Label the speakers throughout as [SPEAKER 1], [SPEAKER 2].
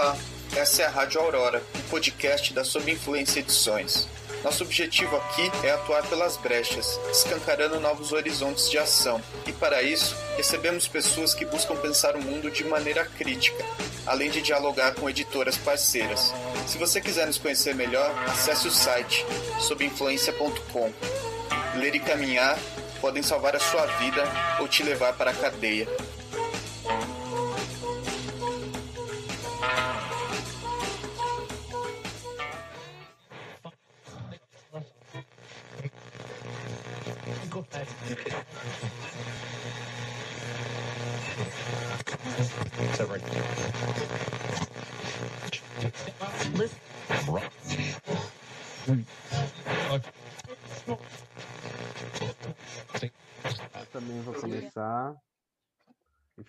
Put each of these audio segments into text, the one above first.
[SPEAKER 1] Olá, essa é a Rádio Aurora, um podcast da Sob Influência Edições. Nosso objetivo aqui é atuar pelas brechas, escancarando novos horizontes de ação. E para isso, recebemos pessoas que buscam pensar o mundo de maneira crítica, além de dialogar com editoras parceiras. Se você quiser nos conhecer melhor, acesse o site sobinfluencia.com. Ler e caminhar podem salvar a sua vida ou te levar para a cadeia.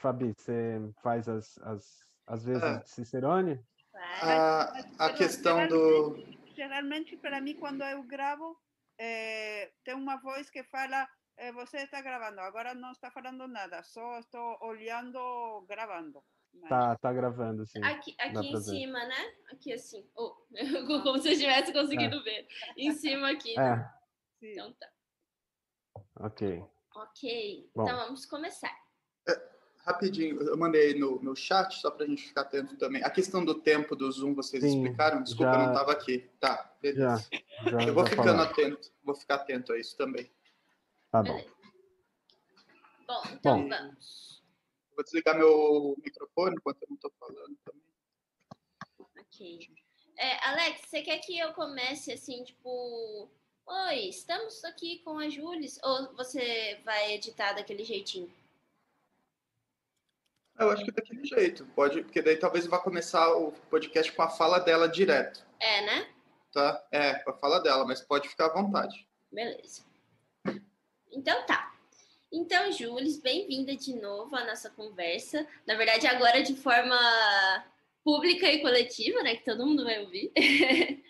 [SPEAKER 2] Fabi, você faz as, as, as vezes ah. de Cicerone?
[SPEAKER 3] É, ah, a, questão geralmente, do. Geralmente, para mim, quando eu gravo, é, tem uma voz que fala: é, Você está gravando, agora não está falando nada, só estou olhando, gravando. Tá,
[SPEAKER 2] mas... Tá, tá gravando, sim. Aqui, aqui em fazer.
[SPEAKER 3] cima, né? Aqui assim. Oh, como se eu tivesse
[SPEAKER 4] conseguido é. ver. Em cima aqui. É. Né? Então tá. Ok. Ok. Bom. Então vamos começar
[SPEAKER 1] rapidinho, eu mandei no, no chat, só para a gente ficar atento também. A questão do tempo do Zoom, vocês Sim, explicaram? Desculpa, já, eu não estava aqui. Tá,
[SPEAKER 2] beleza. Já, já, eu vou ficando falar.
[SPEAKER 1] atento, vou ficar atento a isso também.
[SPEAKER 2] Tá bom.
[SPEAKER 4] Bom, então bom. vamos.
[SPEAKER 1] Vou desligar meu microfone enquanto eu não estou falando também.
[SPEAKER 4] Ok. É, Alex, você quer que eu comece assim, tipo. Oi, estamos aqui com a Jules? Ou você vai editar daquele jeitinho?
[SPEAKER 1] Eu acho que daquele jeito. Pode, porque daí talvez vá começar o podcast com a fala dela direto. É, né? Tá? É, com a fala dela, mas pode ficar à vontade.
[SPEAKER 4] Beleza. Então tá. Então, Jules, bem-vinda de novo à nossa conversa. Na verdade, agora de forma pública e coletiva, né? Que todo mundo vai ouvir.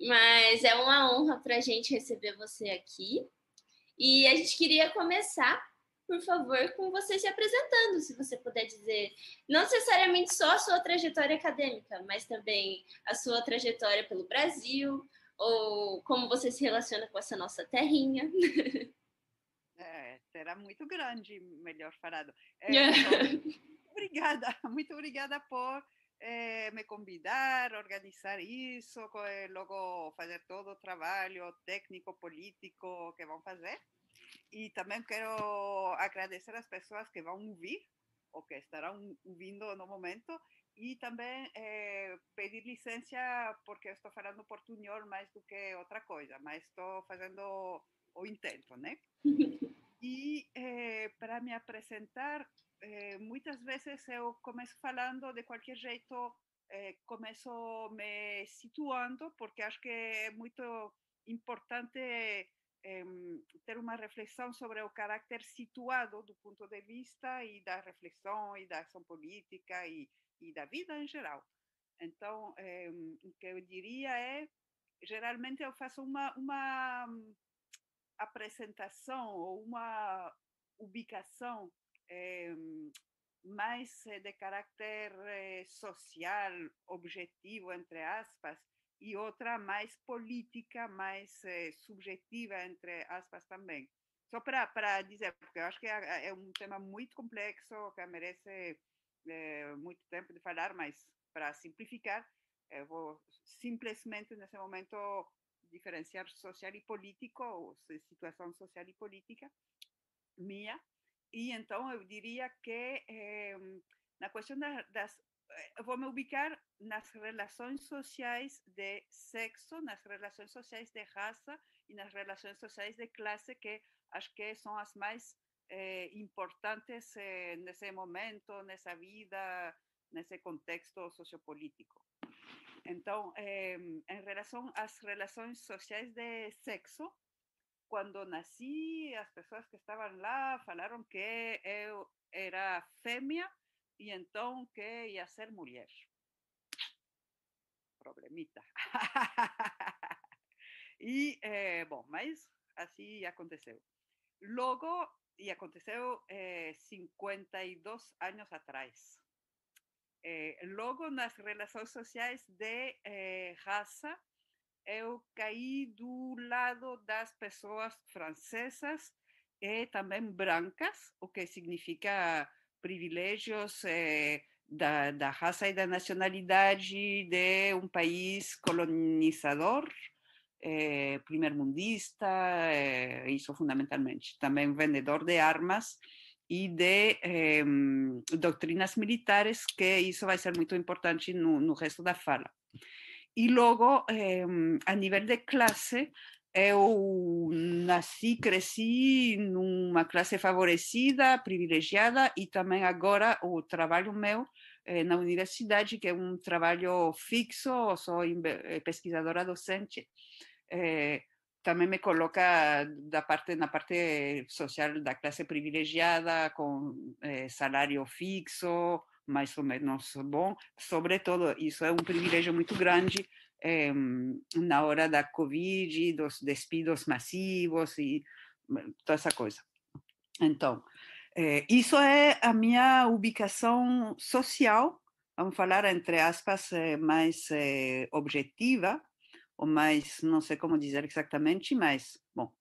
[SPEAKER 4] Mas é uma honra para a gente receber você aqui. E a gente queria começar por favor, com você se apresentando, se você puder dizer, não necessariamente só a sua trajetória acadêmica, mas também a sua trajetória pelo Brasil, ou como você se relaciona com essa nossa terrinha.
[SPEAKER 3] É, será muito grande, melhor falado. É, é. Então, obrigada, muito obrigada por eh, me convidar, organizar isso, eh, logo fazer todo o trabalho técnico, político que vão fazer. E também quero agradecer às pessoas que vão ouvir, ou que estarão ouvindo no momento, e também eh, pedir licença, porque eu estou falando portunhol mais do que outra coisa, mas estou fazendo o intento, né? E eh, para me apresentar, é, muitas vezes eu começo falando de qualquer jeito, é, começo me situando, porque acho que é muito importante é, ter uma reflexão sobre o caráter situado do ponto de vista e da reflexão e da ação política e, e da vida em geral. Então, o que eu diria é, geralmente eu faço uma, uma apresentação ou uma ubicação é, mais eh, de caráter eh, social, objetivo, entre aspas, e outra mais política, mais eh, subjetiva, entre aspas, também. Só para dizer, porque eu acho que é, é um tema muito complexo, que merece é, muito tempo de falar, mas para simplificar, eu vou simplesmente, nesse momento, diferenciar social e político, ou situação social e política minha, e então eu diria que na questão das, das, eu eh, vou me ubicar nas relações sociais de sexo, nas relações sociais de raça e nas relações sociais de classe que acho que são as mais eh, importantes nesse momento, nessa vida, nesse contexto sociopolítico. Então, em relação às relações sociais de sexo, Cuando nací, las personas que estaban lá hablaron que eu era femia y entonces que a ser mujer. Problemita. Y, eh, bueno, así mas assim aconteceu. Luego, y aconteceu eh, 52 años atrás. Eh, luego las relaciones sociales sociales de raza, eu caí do lado das pessoas francesas e eh, também brancas, o que significa privilégios eh, da, da, raça e da nacionalidade de um país colonizador, eh, primeiro-mundista, eh, isso fundamentalmente, também vendedor de armas e de doutrinas militares, que isso vai ser muito importante no, no resto da fala. E logo, eh, a nível de classe, eu nasci, cresci numa classe favorecida, privilegiada, e também agora o trabalho meu eh, na universidade, que é um trabalho fixo, sou eh, pesquisadora docente, eh, também me coloca da parte, na parte social da classe privilegiada, com eh, salário fixo, mais ou menos bom. Sobretudo, isso é um privilégio muito grande é, na hora da Covid, dos despidos massivos e hum, toda essa coisa. Então, é, isso é a minha ubicação social, vamos falar entre aspas, eh, mais é, objetiva, ou mais, não sei como dizer exatamente, mas, bom,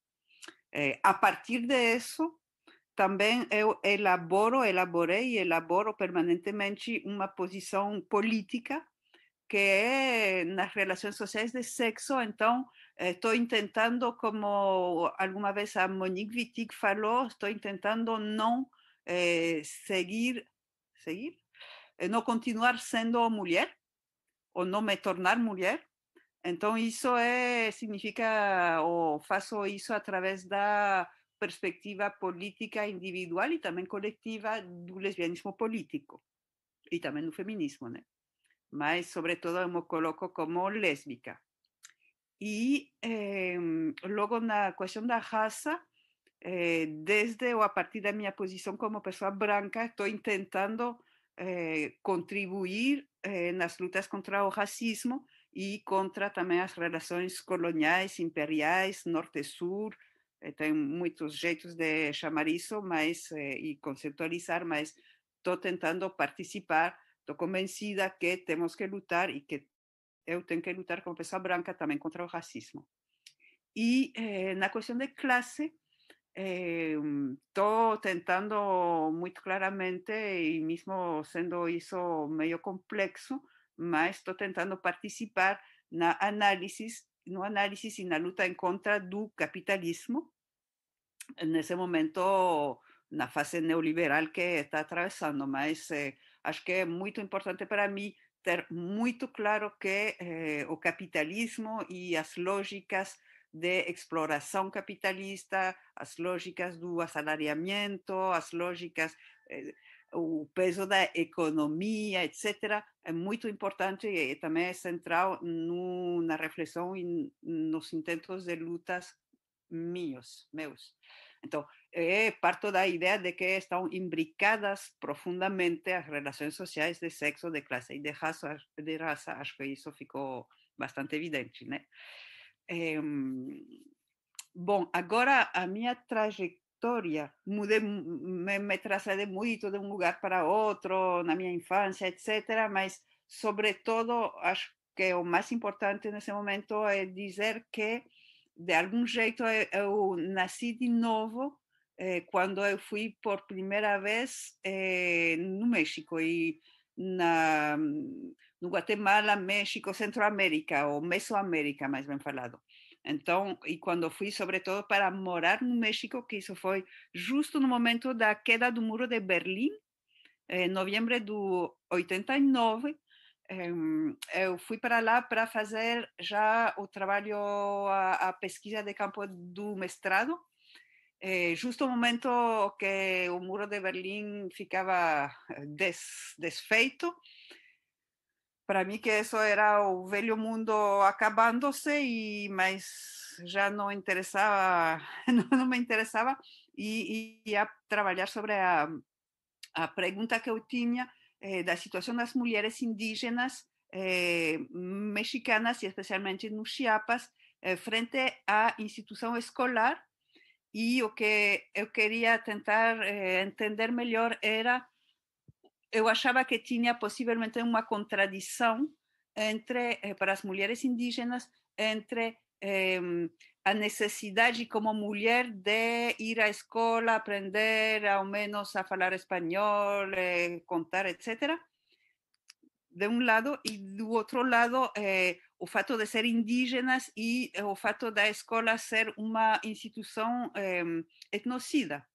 [SPEAKER 3] a partir disso, También elaboro, elaborei y elaboro permanentemente una posición política que é nas relações sociais de sexo. Entonces, estoy intentando, como alguna vez a Monique Wittig falou, estoy intentando no eh, seguir, seguir, eh, no continuar sendo mulher o no me tornar mujer. Entonces, eso é, significa, ou faço isso através de perspectiva política individual y también colectiva del lesbianismo político y también del feminismo, ¿no? Pero sobre todo, me coloco como lésbica. Y em, luego, en la cuestión de la raza, eh, desde o a partir de mi posición como persona blanca, estoy intentando eh, contribuir en las luchas contra el racismo y contra también las relaciones coloniales, imperiales, norte-sur, tem muchos jeitos de llamar eso eh, y conceptualizar, mas estoy tentando participar, estoy convencida que tenemos que lutar y que eu tenho que luchar como pessoa branca también contra el racismo. Y eh, en la cuestión de clase, estoy eh, mm, intentando tentando claramente, y mismo sendo isso medio complexo, mas estou tentando participar na análise no análisis y la luta en contra del capitalismo, en ese momento, na fase neoliberal que está atravesando. Pero eh, acho que es muy importante para mí tener muy claro que el eh, capitalismo y las lógicas de exploración capitalista, las lógicas del asalariamiento, las lógicas eh, o peso da economia, etc., é muito importante e também é central no, na reflexão e nos intentos de lutas meus. meus. Então, é, parto da ideia de que estão imbricadas profundamente as relações sociais de sexo, de classe e de raça. De raça. Acho que isso ficou bastante evidente, né? É, bom, agora a minha trajetória história. Mudei, me, me trasladei muito de um lugar para outro na minha infância, etc. Mas, sobretudo, acho que o mais importante nesse momento é dizer que, de algum jeito, eh, eu nasci de novo quando eh, eu fui por primeira vez eh, no México e na, mm, no Guatemala, México, Centroamérica ou Mesoamérica, mais bem falado. Então, e quando fui, sobretudo, para morar no México, que isso foi justo no momento da queda do muro de Berlim, em novembro de 89, eh, eu fui para lá para fazer já o trabalho, a, a pesquisa de campo do mestrado, eh, justo no momento que o muro de Berlim ficava eh, des, desfeito, para mí que eso era un velho mundo acabándose y más ya no interesaba, no, me interesaba y, a trabajar sobre la ah, ah, pregunta que eu tenía eh, la situación las mujeres indígenas eh, mexicanas y especialmente en Chiapas eh, frente a institución escolar y lo que yo quería intentar eh, entender mejor era eu achava que tinha possivelmente uma contradição entre eh, para as mulheres indígenas entre eh, a necessidade como mulher de ir à escola, aprender ao menos a falar espanhol, eh, contar, etc. De um lado, e do outro lado, eh, o fato de ser indígenas e eh, o fato da escola ser uma instituição ehm, etnocida.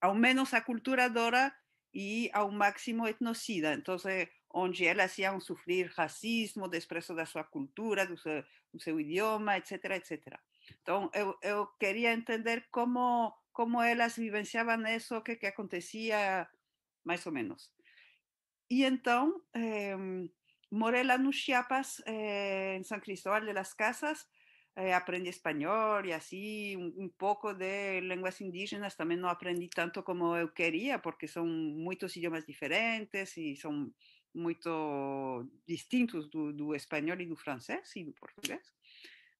[SPEAKER 3] Ao menos a cultura Dora y a un máximo etnocida. Entonces, donde él hacía un sufrir racismo, desprecio de su cultura, de su idioma, etcétera, etcétera. Entonces, yo eu entender cómo cómo vivenciaban eso, eso qué que, acontecía, más o menos. Y entonces, em, eh, en en Chiapas, eh, San Cristóbal de las Casas, eh, espanhol e assim, um, um, pouco de línguas indígenas também não aprendi tanto como eu queria, porque são muitos idiomas diferentes e são muito distintos do, do espanhol e do francês e do português.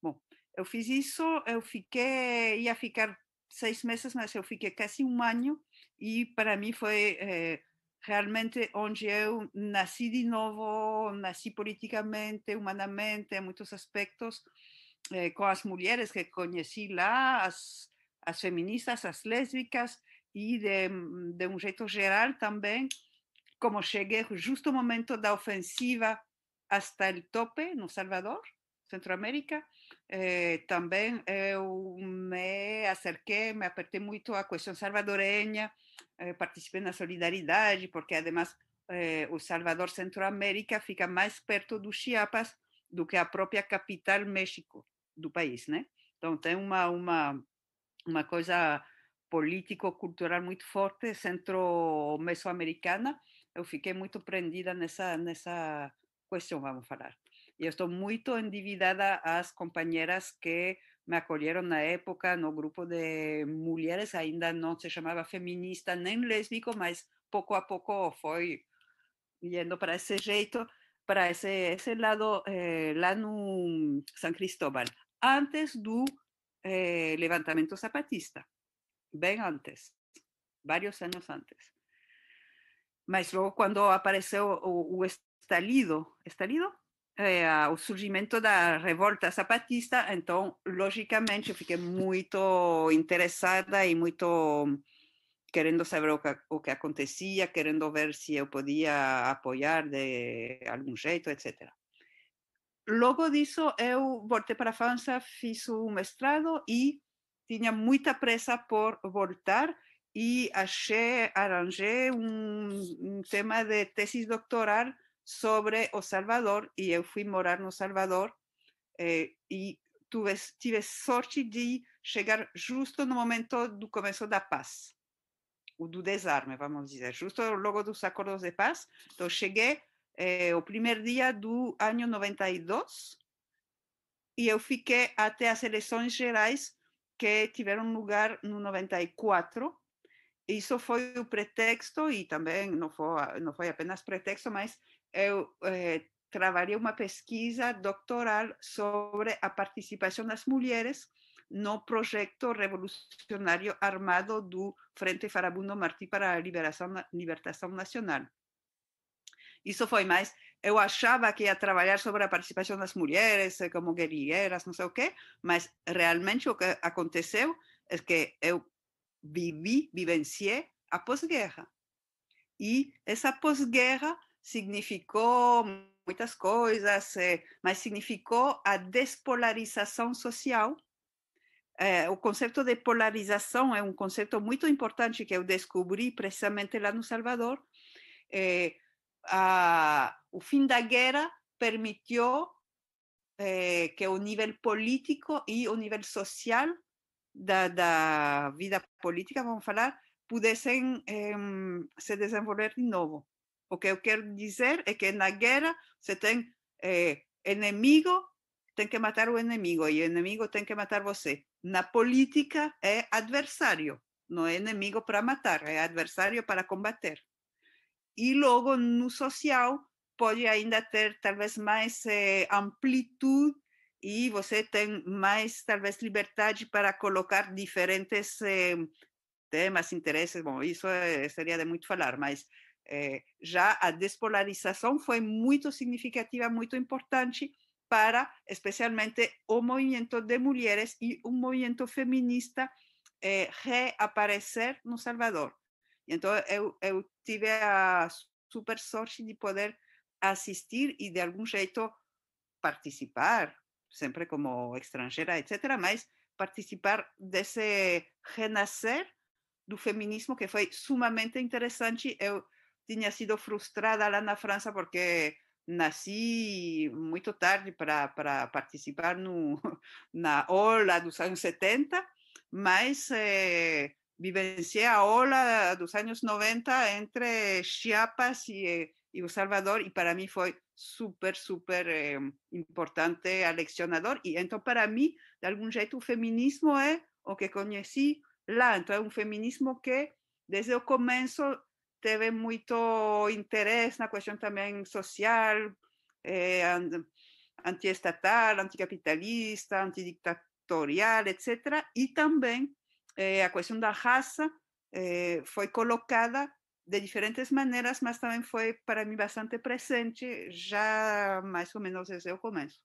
[SPEAKER 3] Bom, eu fiz isso, eu fiquei, ia ficar seis meses, mas eu fiquei quase um ano e para mim foi eh, realmente onde eu nasci de novo, nasci politicamente, humanamente, em muitos aspectos. Eh, con las mujeres que conocí las, las feministas, las lésbicas, y de, mm, un reto general también, como llegué justo momento da ofensiva hasta el tope no Salvador, Centroamérica, eh, también me eh, eu me acerqué, me apertei mucho cuestión salvadoreña, salvadoreña, eh, la na porque, además, El Salvador Centroamérica fica más perto do Chiapas do que a própria capital México do país, né? Então tem uma uma uma coisa político-cultural muito forte centro-mesoamericana. Eu fiquei muito prendida nessa nessa questão, vamos falar. E eu estou muito endividada às companheiras que me acolheram na época no grupo de mulheres, ainda não se chamava feminista nem lésbico, mas pouco a pouco foi indo para esse jeito. para ese, ese lado eh, San Cristóbal, antes del eh, levantamiento zapatista, bien antes, varios años antes. Mas luego cuando apareció el estallido, estalido, estalido? Eh, o surgimento revolta zapatista, entonces, lógicamente, fique fiquei interesada y muy queriendo saber lo que, acontecía, queriendo ver si yo podía apoyar de algún jeito, etc. Luego disso, eu voltei para a França, fiz o mestrado y tinha muita pressa por voltar y achei, arranjei um, tema de tesis doctoral sobre o Salvador y eu fui morar no Salvador eh, e tive, tive sorte de chegar justo no momento do começo da paz. o do desarme, vamos dizer, justo logo dos acordos de paz. Então, cheguei eh, o primeiro dia do ano 92 e eu fiquei até as eleições gerais que tiveram lugar no 94. Isso foi o pretexto e também não foi, não foi apenas pretexto, mas eu eh, trabalhei uma pesquisa doctoral sobre a participação das mulheres no projeto revolucionário armado do Frente Farabundo Martí para a Liberação, Libertação Nacional. Isso foi mais. Eu achava que ia trabalhar sobre a participação das mulheres eh, como guerrilheiras, não sei o quê, mas realmente o que aconteceu é que eu vivi, vivenciei a pós-guerra. E essa pós-guerra significou muitas coisas, eh, mas significou a despolarização social é, o conceito de polarização é um conceito muito importante que eu descobri precisamente lá no Salvador. É, a, o fim da guerra permitiu é, que o nível político e o nível social da, da vida política, vamos falar, pudessem se desenvolver de novo. O que eu quero dizer é que na guerra você tem inimigo tem que matar o inimigo e o inimigo tem que matar você. Na política é adversário, não é inimigo para matar, é adversário para combater. E logo no social pode ainda ter talvez mais eh, amplitude e você tem mais talvez liberdade para colocar diferentes eh, temas, interesses. Bom, isso eh, seria de muito falar, mas eh, já a despolarização foi muito significativa, muito importante para especialmente un movimiento de mujeres y un movimiento feminista eh, reaparecer El Salvador. y entonces eu, eu a super sorte de poder asistir y, de algún jeito participar, siempre como extranjera, etcétera, mas participar de ese renacer del feminismo que fue sumamente interesante. Yo tenía sido frustrada lá na Francia porque nasci muito tarde para participar no, na ola dos anos 70, mas é, vivenciei a ola dos anos 90 entre Chiapas e, eh, e O Salvador, e para mim foi super, super é, importante, aleccionador. E então, para mim, de algum jeito, o feminismo é o que conheci lá. Então, é um feminismo que, desde o começo, teve muito interesse na questão também social, eh, antiestatal, anticapitalista, antidictatorial, etc. E também eh, a questão da raça eh, foi colocada de diferentes maneiras, mas também foi para mim bastante presente já mais ou menos desde o começo.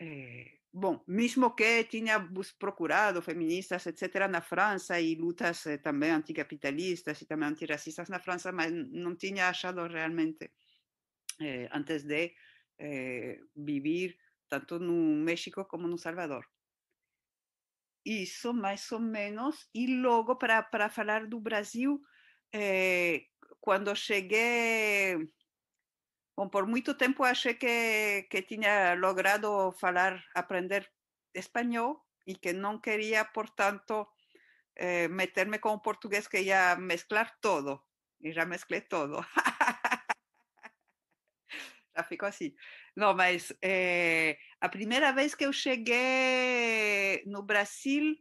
[SPEAKER 3] É, Bom, mesmo que tinha procurado feministas, etc., na França e lutas eh, também anticapitalistas e também antirracistas na França, mas não tinha achado realmente eh, antes de eh, viver tanto no México como no Salvador. Isso, mais ou menos. E logo, para falar do Brasil, eh, quando cheguei Bom, por mucho tiempo achei que, que logrado falar, aprender español y que no quería, por tanto, eh, meterme con o portugués, que ya mezclar todo. Y ya mezclé todo. Ya ficou así. No, mas eh, a vez que eu cheguei no Brasil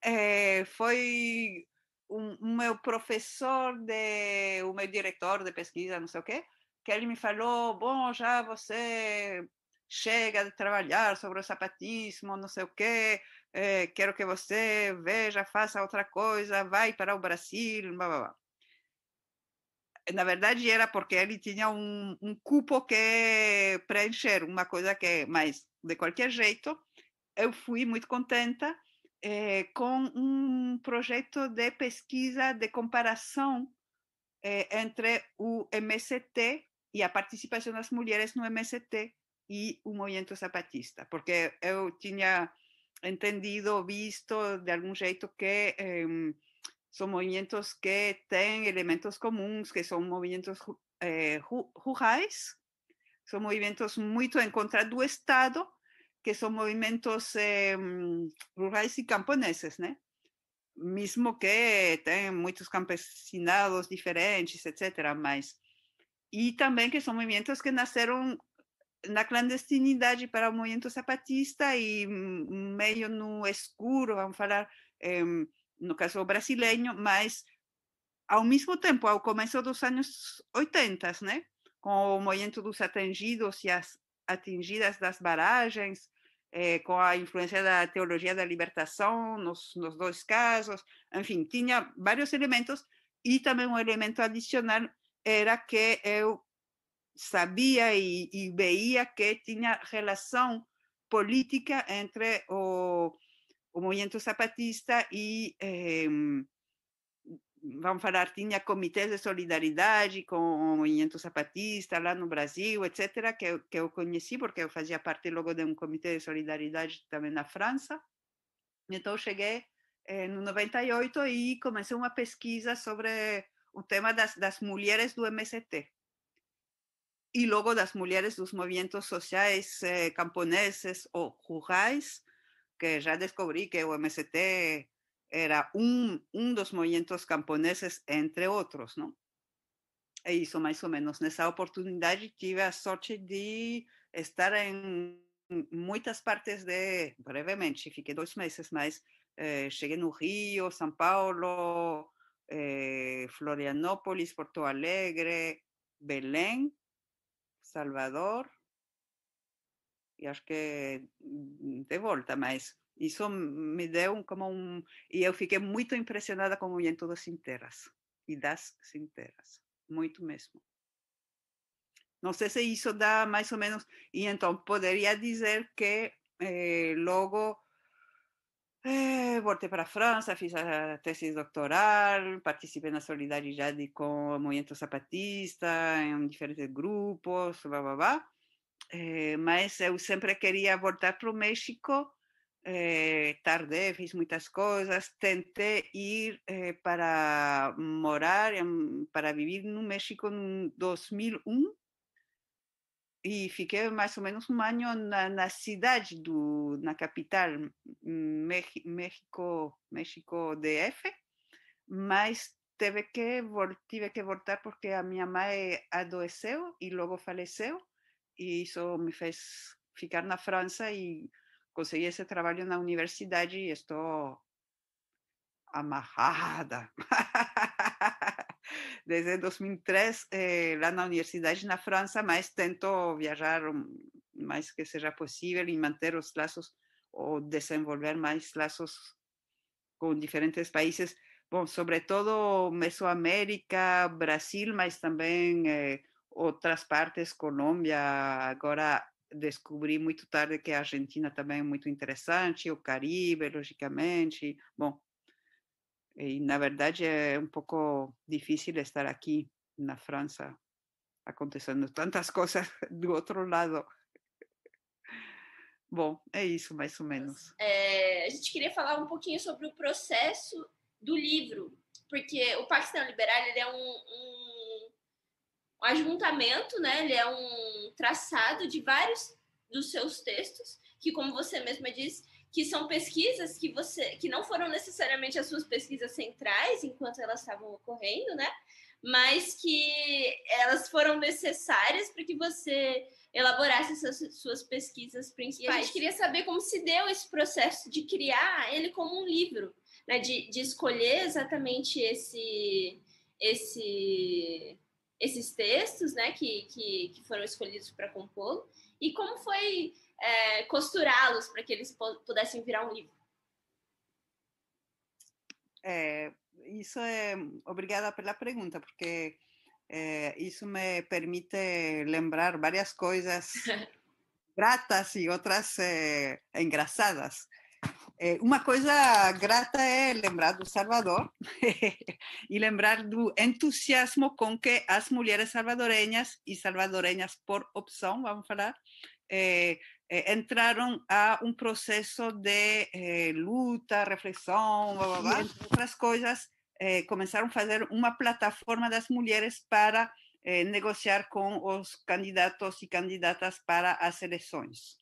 [SPEAKER 3] fue un o um, meu de, o meu diretor de pesquisa, não sei o que ele me falou, bom, já você chega de trabalhar sobre o sapatismo, não sei o quê, é, quero que você veja, faça outra coisa, vai para o Brasil, blá, blá, blá. Na verdade, era porque ele tinha um, um cupo que preencher, uma coisa que... É Mas, de qualquer jeito, eu fui muito contenta é, com um projeto de pesquisa de comparação é, entre o MST participación a participação das mulheres no MST y un movimiento zapatista, porque eu tenía entendido, visto de algún jeito que em, son movimientos que tienen elementos comunes, que son movimientos eh, son movimientos muy en contra del Estado, que son movimientos em, rurales y e camponeses, né? que tienen muchos campesinados diferentes, etc., e também que são movimentos que nasceram na clandestinidade para o movimento zapatista e meio no escuro, vamos falar, no caso brasileiro, mas ao mesmo tempo, ao começo dos anos 80, né? com o movimento dos atingidos e as atingidas das barragens, com a influência da teologia da libertação nos, nos dois casos, enfim, tinha vários elementos e também um elemento adicional era que eu sabia e, e que tinha relação política entre o, o movimento zapatista e, eh, vamos falar, tinha comitês de solidariedade com o movimento zapatista lá no Brasil, etc., que, eu, que eu conheci, porque eu fazia parte logo de um comitê de solidariedade também na França. Então, cheguei eh, 98 e comecei uma pesquisa sobre o tema das, das mulheres do MST e logo das mulheres dos movimentos sociais eh, camponeses o rurais, que ya descobri que o MST era um, um dos movimientos camponeses, entre otros, não? E isso, mais ou menos. Nessa oportunidade, tive a sorte de estar en muchas partes de... Brevemente, fiquei dois meses, más eh, cheguei no Rio, São Paulo, eh, Florianópolis, Porto Alegre, Belén, Salvador, y acho que mm, de vuelta, mas eso mm, me deu como um. y yo fiquei muy impresionada com o movimento das terras, y das terras, muito mesmo. No sé se eso da más o menos. y entonces podría decir que eh, luego… É, voltei para a França, fiz a tese doctoral, participei na solidariedade com o movimento zapatista, em diferentes grupos, blá, blá, blá. É, mas eu sempre queria voltar para o México, é, eh, tardei, fiz muitas coisas, tentei ir é, para morar, para viver no México em 2001, e fiquei mais ou menos um ano na, na cidade do na capital mm, México México DF mas teve que tive que voltar porque a minha mãe eh, adoeceu e logo faleceu e isso me fez ficar na França e consegui esse trabalho na universidade e estou amarrada desde 2003 eh, lá na universidade na França, mas tento viajar o mais que seja possível e manter os laços ou desenvolver mais laços com diferentes países, bom, sobretudo Mesoamérica, Brasil, mas também eh, outras partes, Colômbia, agora descobri muito tarde que a Argentina também é muito interessante, o Caribe, logicamente, bom, e, na verdade, é um pouco difícil estar aqui na França, acontecendo tantas coisas do outro lado. Bom, é isso, mais ou menos.
[SPEAKER 4] É, a gente queria falar um pouquinho sobre o processo do livro, porque o Paquistão Liberal ele é um, um, um ajuntamento, né? ele é um traçado de vários dos seus textos, que, como você mesma disse, que são pesquisas que você que não foram necessariamente as suas pesquisas centrais enquanto elas estavam ocorrendo, né? Mas que elas foram necessárias para que você elaborasse essas suas pesquisas principais. E a gente queria saber como se deu esse processo de criar ele como um livro, né? De, de escolher exatamente esse esse esses textos, né? Que que, que foram escolhidos para compô-lo e como foi é, costurá-los para que eles pudessem virar um livro.
[SPEAKER 3] É, isso é. Obrigada pela pergunta, porque é, isso me permite lembrar várias coisas gratas e outras é, engraçadas. É, uma coisa grata é lembrar do Salvador e lembrar do entusiasmo com que as mulheres salvadorenhas e salvadorenhas por opção, vamos falar, é, Eh, entraron a un proceso de eh, luta, reflexión, entre otras cosas, eh, comenzaron a hacer una plataforma de las mujeres para eh, negociar con los candidatos y candidatas para las elecciones.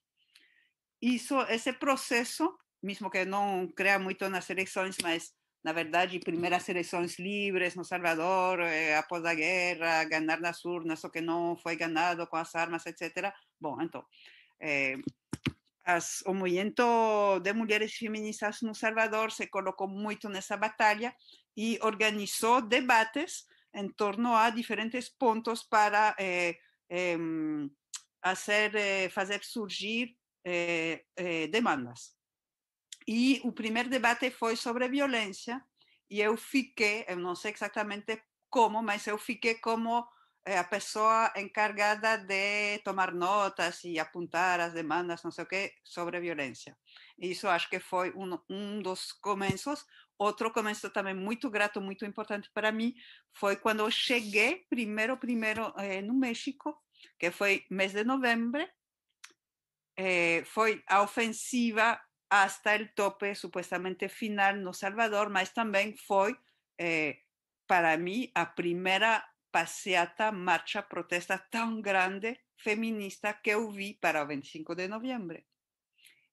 [SPEAKER 3] Hizo ese proceso, mismo que no crea mucho en las elecciones, mas na verdade, primeras libres libres no Salvador, eh, após la guerra, ganar las urnas, o que no fue ganado con las armas, etc. Bueno, entonces, el eh, movimiento de mujeres feministas El Salvador se colocó colocou en nessa batalla y organizó debates en torno a diferentes puntos para eh, em, eh, hacer surgir demandas. Y o primer debate fue sobre violencia y eu fiquei, no sé exactamente cómo, como, mas eu fiquei como la eh, persona encargada de tomar notas y apuntar las demandas, no sé qué, sobre violencia. Y eso acho que fue uno, de dos comienzos. Otro comienzo también muy grato, muy importante para mí, fue cuando llegué primero, primero eh, en México, que fue mes de noviembre, eh, fue a ofensiva hasta el tope supuestamente final no Salvador, pero también fue para mí la primera seata marcha, protesta tan grande feminista que eu vi para el 25 de noviembre.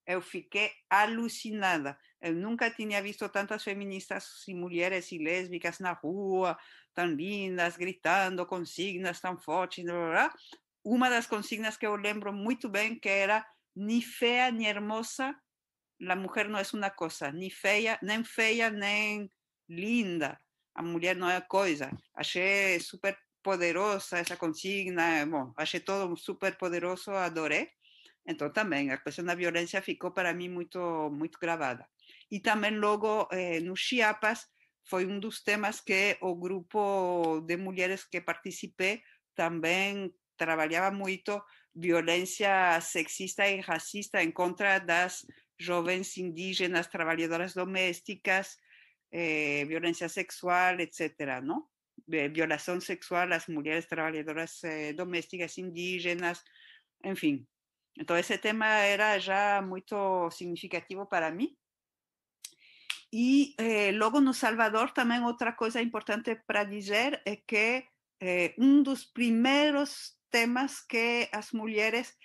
[SPEAKER 3] Eu fiquei alucinada. Eu nunca tinha visto tantas feministas y mulheres y lésbicas na rua, tan lindas, gritando consignas tan fortes. Una de las consignas que eu lembro muy bien, que era ni fea ni hermosa, la mujer no es una cosa, ni fea, nem feia nem linda. a mulher não é coisa. Achei super poderosa essa consigna, bom, achei todo super poderoso, adorei. Então também a questão da violência ficou para mim muito muito gravada. E também logo eh, no Chiapas foi um dos temas que o grupo de mulheres que participei também trabalhava muito violência sexista e racista em contra das jovens indígenas trabalhadoras domésticas Eh, violencia sexual, etcétera, ¿no? Eh, violación sexual, las mujeres trabajadoras eh, domésticas, indígenas, en fin. Entonces, ese tema era ya muy significativo para mí. Y luego en El Salvador también otra cosa importante para decir es que uno de los primeros temas que las mujeres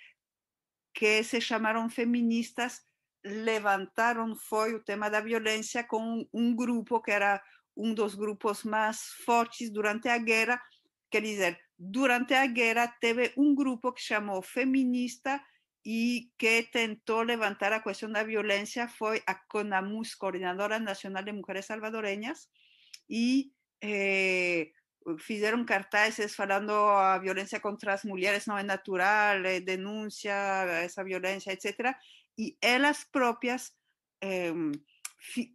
[SPEAKER 3] que se llamaron feministas levantaron fue el tema de la violencia con un grupo que era uno de los grupos más fuertes durante la guerra. que decir, durante la guerra teve un grupo que llamó feminista y que intentó levantar la cuestión de la violencia fue a CONAMUS, Coordinadora Nacional de Mujeres Salvadoreñas, y eh, hicieron fizeram cartazes falando a violencia contra las mujeres, no es natural, eh, denuncia esa violencia, etc. e elas próprias eh,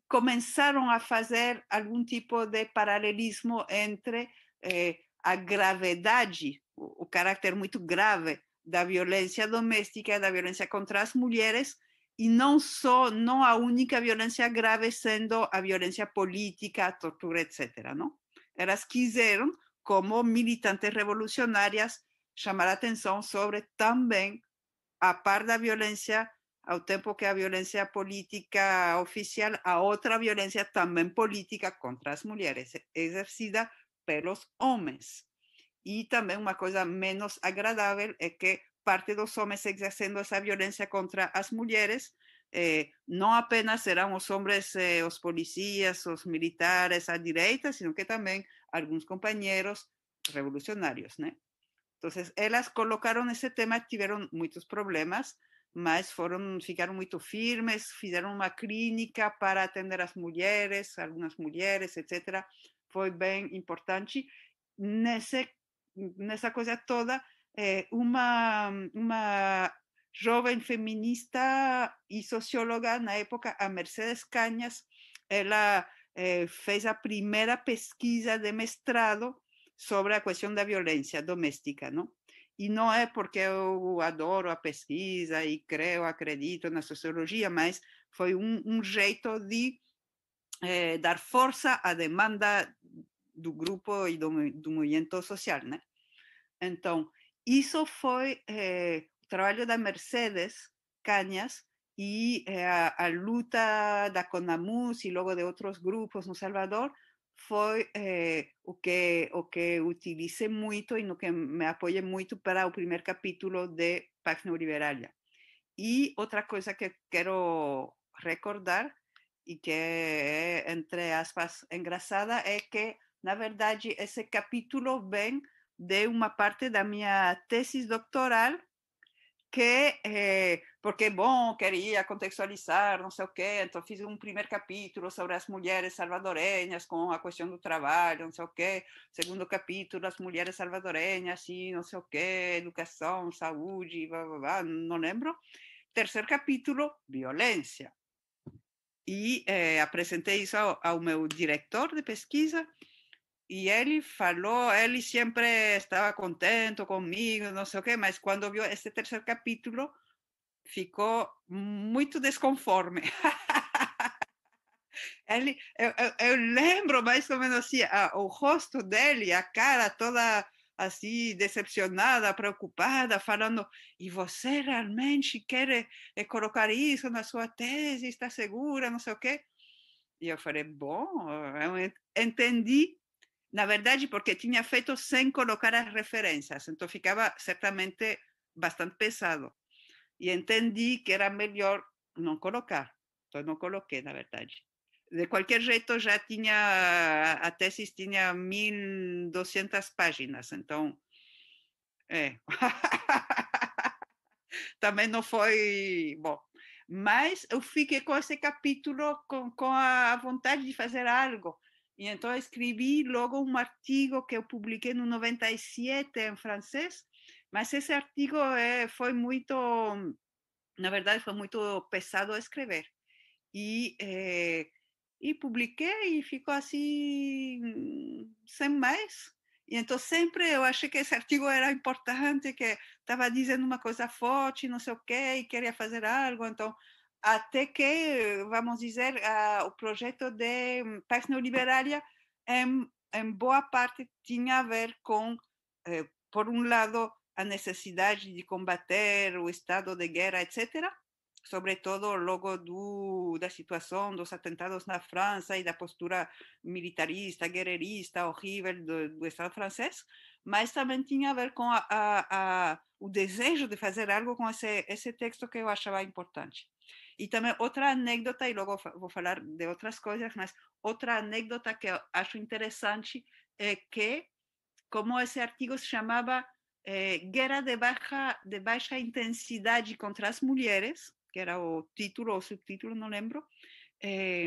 [SPEAKER 3] começaram a fazer algum tipo de paralelismo entre eh, a gravidade, o, o caráter muito grave da violência doméstica, da violência contra as mulheres, e não só, não a única violência grave sendo a violência política, a tortura, etc. Não? Elas quiseram, como militantes revolucionárias, chamar a atenção sobre também a par da violência ao tiempo que a violencia política oficial, a otra violencia también política contra las mujeres, e-, ejercida por los hombres. Y también una cosa menos agradable es que parte de los hombres ejerciendo esa violencia contra las mujeres, eh, no apenas eran los hombres, eh, los policías, los militares la derecha, sino que también algunos compañeros revolucionarios. Entonces, ellas colocaron ese tema, tuvieron muchos problemas, fueron, foram, ficaram muito firmes, fizeram una clínica para atender las mujeres, algunas mujeres, etc. Foi bien importante. En nessa cosa toda, eh, una joven feminista y socióloga la época, a Mercedes Cañas, ella eh, fez la primera pesquisa de mestrado sobre a questão da violencia doméstica, ¿no? E não é porque eu adoro a pesquisa e creio, acredito na sociologia, mas foi um, um jeito de é, dar força à demanda do grupo e do, do movimento social, né? Então, isso foi é, o trabalho da Mercedes Canhas e é, a, a, luta da Conamus e logo de outros grupos no Salvador fue lo eh, que o que y lo y no que me apoyó mucho para el primer capítulo de Pax Neoliberalia. Y otra cosa que quiero recordar y que entre aspas, engraçada es que, na verdade, ese capítulo viene de una parte de mi ah, tesis doctoral que eh, porque, é bom, queria contextualizar, não sei o quê, então fiz um primeiro capítulo sobre as mulheres salvadorenhas com a questão do trabalho, não sei o quê, segundo capítulo, as mulheres salvadorenhas e não sei o quê, educação, saúde, blá, blá, blá, não lembro. Terceiro capítulo, violência. E eh, apresentei isso ao, ao meu diretor de pesquisa, e ele falou, ele sempre estava contente comigo, não sei o quê, mas quando viu esse terceiro capítulo, ficou muito desconforme. Ele, eu, eu, eu, lembro mais ou menos assim, a, o rosto dele, a cara toda assim, decepcionada, preocupada, falando: e você realmente quer eh, colocar isso na sua tese? Está segura? Não sei o quê. E eu falei: bom, eu entendi. Na verdade, porque tinha feito sem colocar as referências, então ficava certamente bastante pesado e entendi que era melhor não colocar. Então, não coloquei, na verdade. De qualquer jeito, já tinha, a tese tinha 1.200 páginas, então, é. Eh, Também não foi, bom. Mas eu fiquei com esse capítulo com, com a vontade de fazer algo. E então escrevi logo um artigo que eu publiquei no 97 em francês, mas esse artigo é, eh, foi muito, na verdade, foi muito pesado a escrever. E, é, e eh, publiquei e ficou assim, mm, sem mais. E então sempre eu achei que esse artigo era importante, que estava dizendo uma coisa forte, não sei o quê, e queria fazer algo. Então, até que, vamos dizer, a, o ah, projeto de mm, Paz Neoliberária, em, em boa parte, tinha a ver com, eh, por um lado, a necessidade de combater o estado de guerra, etc., sobretudo logo do, da situação dos atentados na França e da postura militarista, guerreirista, horrível do, do Estado francês, mas também tinha a ver com a, a, a, o desejo de fazer algo com esse, esse texto que eu achava importante. E também outra anedota, e logo vou falar de outras coisas, mas outra anedota que eu acho interessante é eh, que, como esse artigo se chamava é, eh, Guerra de Baixa, de Baixa Intensidade contra as Mulheres, que era o título ou subtítulo, não lembro. É,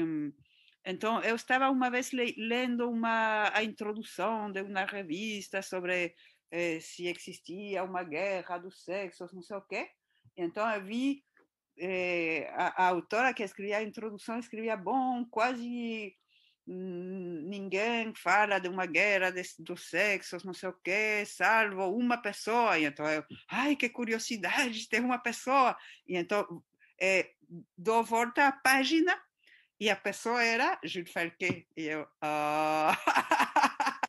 [SPEAKER 3] então, eu estava uma vez lendo uma, a introdução de uma revista sobre eh, se existia uma guerra dos sexos, não sei o quê. Então, eu vi eh, a, a, autora que escrevia a introdução escrevia, bom, quase ninguém fala de uma guerra de, dos sexos, não sei o quê, salvo uma pessoa. E então eu, ai, que curiosidade ter uma pessoa. E então é, dou volta à página e a pessoa era Jules Ferquet. E eu, ah.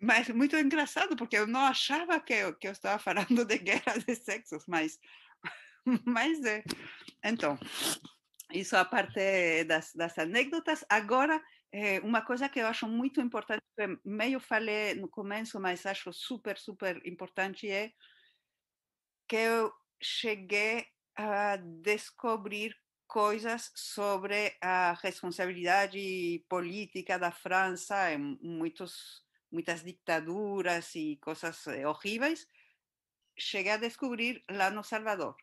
[SPEAKER 3] mas muito engraçado, porque eu não achava que eu, que eu estava falando de guerra de sexos, mas, mas é. Então, isso a parte eh, das, das anedotas. Agora, é uma coisa que eu acho muito importante, meio falei no começo, mas acho super, super importante, é que eu cheguei a descobrir coisas sobre a responsabilidade política da França em muitos, muitas ditaduras e coisas eh, horríveis. Cheguei a descobrir lá no Salvador.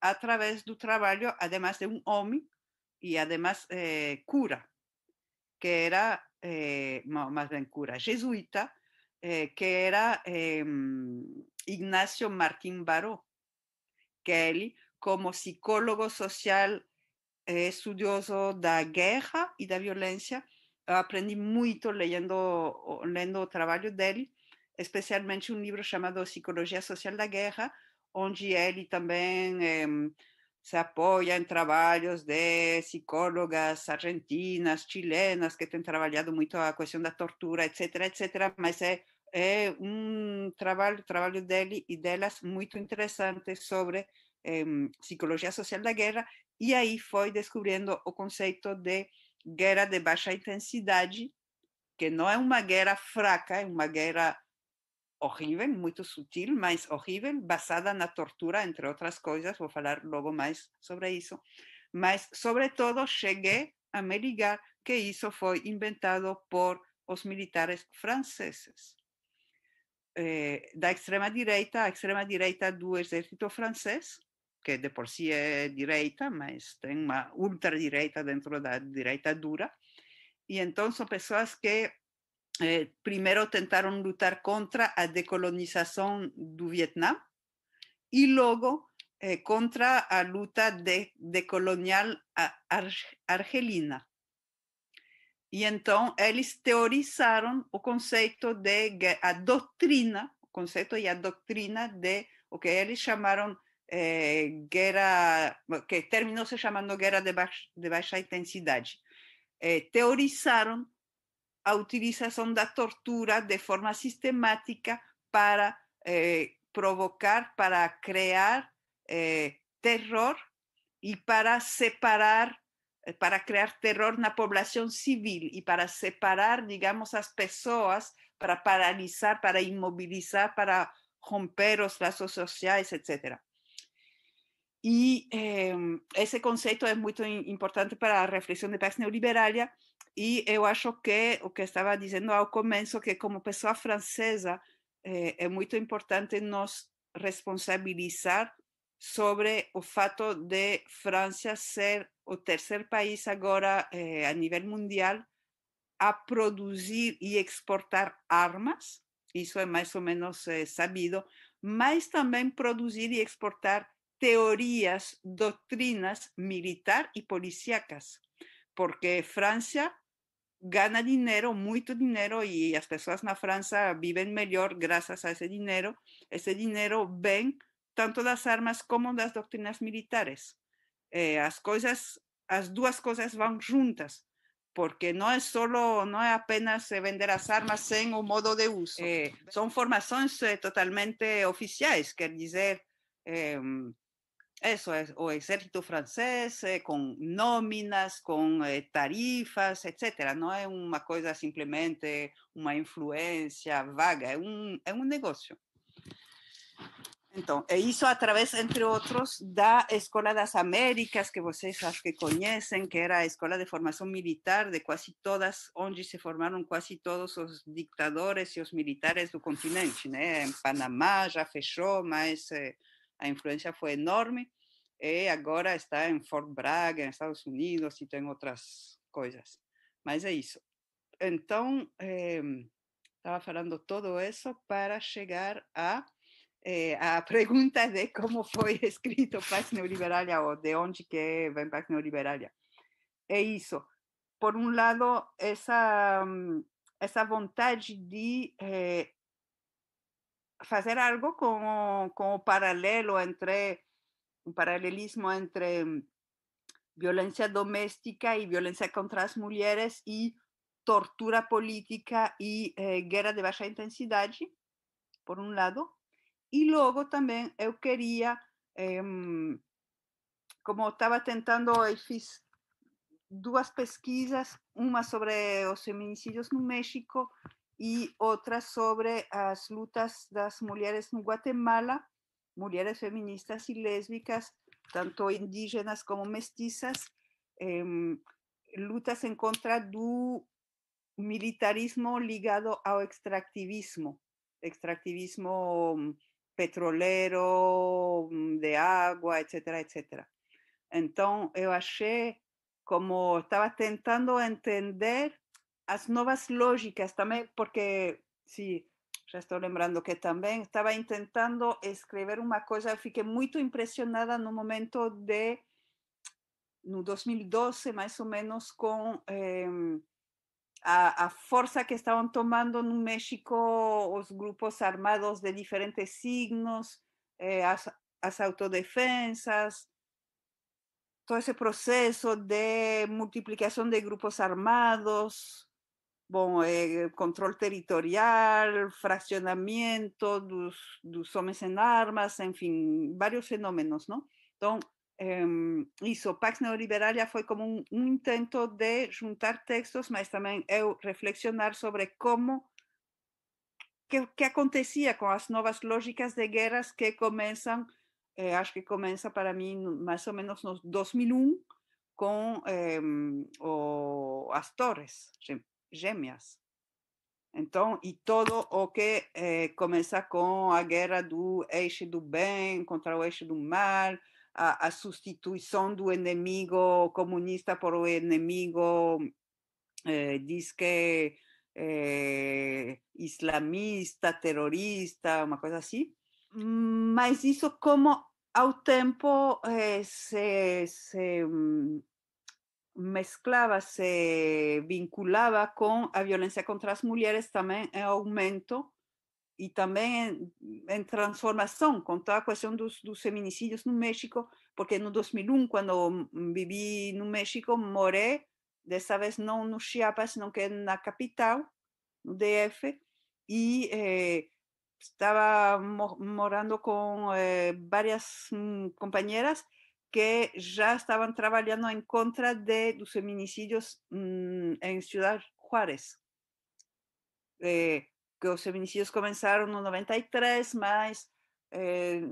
[SPEAKER 3] a través del trabajo, además de un hombre, y además eh, cura, que era, eh, más bien cura, jesuita, eh, que era em, Ignacio Martín Baró, que él, como psicólogo social estudioso la guerra y de violencia, aprendí mucho leyendo leyendo trabajo de él, especialmente un libro llamado Psicología Social de la Guerra, onde ele também é, se apoia em trabalhos de psicólogas argentinas, chilenas, que têm trabalhado muito a questão da tortura, etc., etc., mas é, é um trabalho, trabalho dele e delas muito interessante sobre é, psicologia social da guerra, e aí foi descobrindo o conceito de guerra de baixa intensidade, que não é uma guerra fraca, é uma guerra horrível, muito sutil, mas horrível, basada na tortura, entre outras coisas. Vou falar logo mais sobre isso. Mas, sobretudo, cheguei a me ligar que isso foi inventado por os militares franceses. É, da extrema-direita, a extrema-direita do exército francês, que de por si é direita, mas tem uma ultradireita dentro da direita dura. E então são pessoas que Eh, primero intentaron luchar contra la decolonización del Vietnam y luego eh, contra la lucha de, decolonial argelina. Y entonces ellos teorizaron el concepto de la doctrina concepto de lo que ellos llamaron eh, guerra, que terminó se llamando guerra de baja intensidad. Teorizaron a utilización de tortura de forma sistemática para eh, provocar, para crear eh, terror y para separar, eh, para crear terror en la población civil y para separar, digamos, a las personas, para paralizar, para inmovilizar, para romper los lazos sociales, etc. Y em, ese concepto es muy importante para la reflexión de paz Neoliberalia E eu acho que o que estava dizendo ao começo, que como pessoa francesa, é, é muito importante nos responsabilizar sobre o fato de França ser o terceiro país agora eh, a nível mundial a produzir e exportar armas, isso é mais ou menos eh, sabido, mas também produzir e exportar teorias, doutrinas militar e policíacas, porque França gana dinero, mucho dinero, y las personas en Francia viven mejor gracias a ese dinero. Ese dinero viene tanto las armas como las doctrinas militares. Eh, las cosas cosas van cosas juntas, porque no es solo no es apenas vender las armas sin un modo de uso. Eh, Son formaciones eh, totalmente oficiales, quer dizer, em, eso es, o ejército francés, con nóminas, con eh, tarifas, etcétera. No es una cosa simplemente una influencia vaga, es un, es un negocio. Entonces, hizo a través, entre otros, da de las Américas, que ustedes las que conocen, que era escuela de formación militar de casi todas, donde se formaron casi todos los dictadores y los militares del continente. En Panamá ya fechó, más. a influência foi enorme e eh, agora está em Fort Bragg, nos Estados Unidos e tem outras coisas. Mas é isso. Então, estava eh, falando todo isso para chegar a eh, a pergunta de como foi escrito Paz neoliberalia ou de onde que vem Paz neoliberalia. É isso. Por um lado, essa essa vontade de eh, hacer algo como, paralelo entre, un paralelismo entre mm, violencia doméstica y violencia contra las mujeres y tortura política y eh, guerra de baja intensidad, por un lado. Y luego también yo quería, em, como estaba tentando, hice dos pesquisas, una sobre los feminicidios en México y otras sobre las luchas de las mujeres en Guatemala, mujeres feministas y lésbicas, tanto indígenas como mestizas, em, luchas en contra del militarismo ligado al extractivismo, extractivismo mm, petrolero, mm, de agua, etcétera, etcétera. Entonces, yo pensé, como estaba intentando entender las nuevas lógicas también, porque sí, ya estoy lembrando que también intentando intentando una una cosa. fique muy impresionada en un momento de en 2012, más o menos, con eh, a, a, que estaban tomando en México los grupos armados de diferentes signos, eh, autodefensas, todo ese proceso de multiplicación de grupos armados, Bom, eh, control territorial, fraccionamiento dos, dos hombres en armas, en fin, varios fenómenos, ¿no? Entonces, eso, em, Pax Pax ya foi como un intento de juntar textos, mas también reflexionar sobre cómo, que, que con las nuevas lógicas de guerras que começam, creo eh, acho que começa para mí más o menos en 2001 con astores em, o, gêmeas. Então, e todo o que começar eh, começa com a guerra do eixo do bem contra o eixo do mal, a, a substituição do inimigo comunista por o inimigo eh, diz que eh, islamista, terrorista, uma coisa assim. Mas isso como ao tempo se, se hum, mezclaba, se vinculaba con la violencia contra las mujeres también en aumento y también en, transformación con toda la cuestión de los feminicidios en México, porque en 2001, cuando viví en México, moré, dessa vez no en Chiapas, sino que en la capital, DF, y eh, estaba morando con eh, varias mm, compañeras que ya estaban trabajando en contra de los feminicidios mm, en Ciudad Juárez. Eh, que los feminicidios comenzaron en 93, más, eh,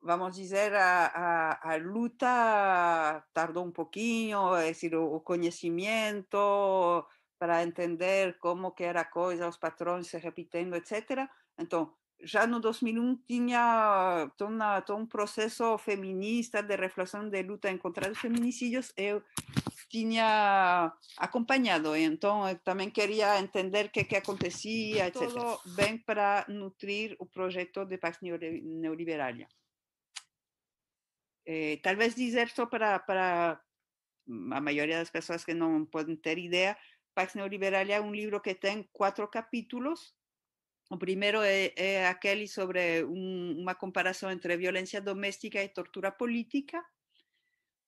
[SPEAKER 3] vamos a decir, a, a, luta tardó un poquito, es decir, el conocimiento para entender cómo que era cosa, los patrones se repitiendo, etcétera. Entonces, já no 2001 tenía todo un proceso feminista de reflexión de luta contra los feminicidios, yo eh, tenía acompañado, então eu também queria entender qué que, que acontecia, etc. Tudo para nutrir el proyecto de Pax Neoliberalia. Eh, tal vez dizer só para, para mm, mayoría de las personas que no pueden tener idea, Pax Neoliberalia es un libro que tem cuatro capítulos, O primeiro é, é aquele sobre um, uma comparação entre violência doméstica e tortura política,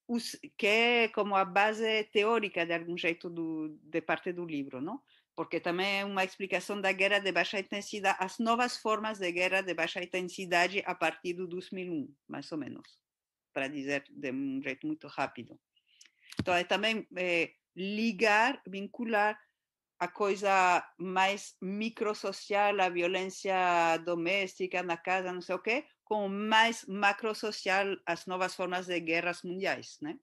[SPEAKER 3] os, que é como a base teórica, de algum jeito, do, de parte do livro, não? porque também é uma explicação da guerra de baixa intensidade, as novas formas de guerra de baixa intensidade a partir do 2001, mais ou menos, para dizer de um jeito muito rápido. Então, é também é, eh, ligar, vincular a coisa mais microsocial, a violência doméstica na casa, não sei o quê, com mais macrosocial, as novas formas de guerras mundiais, né?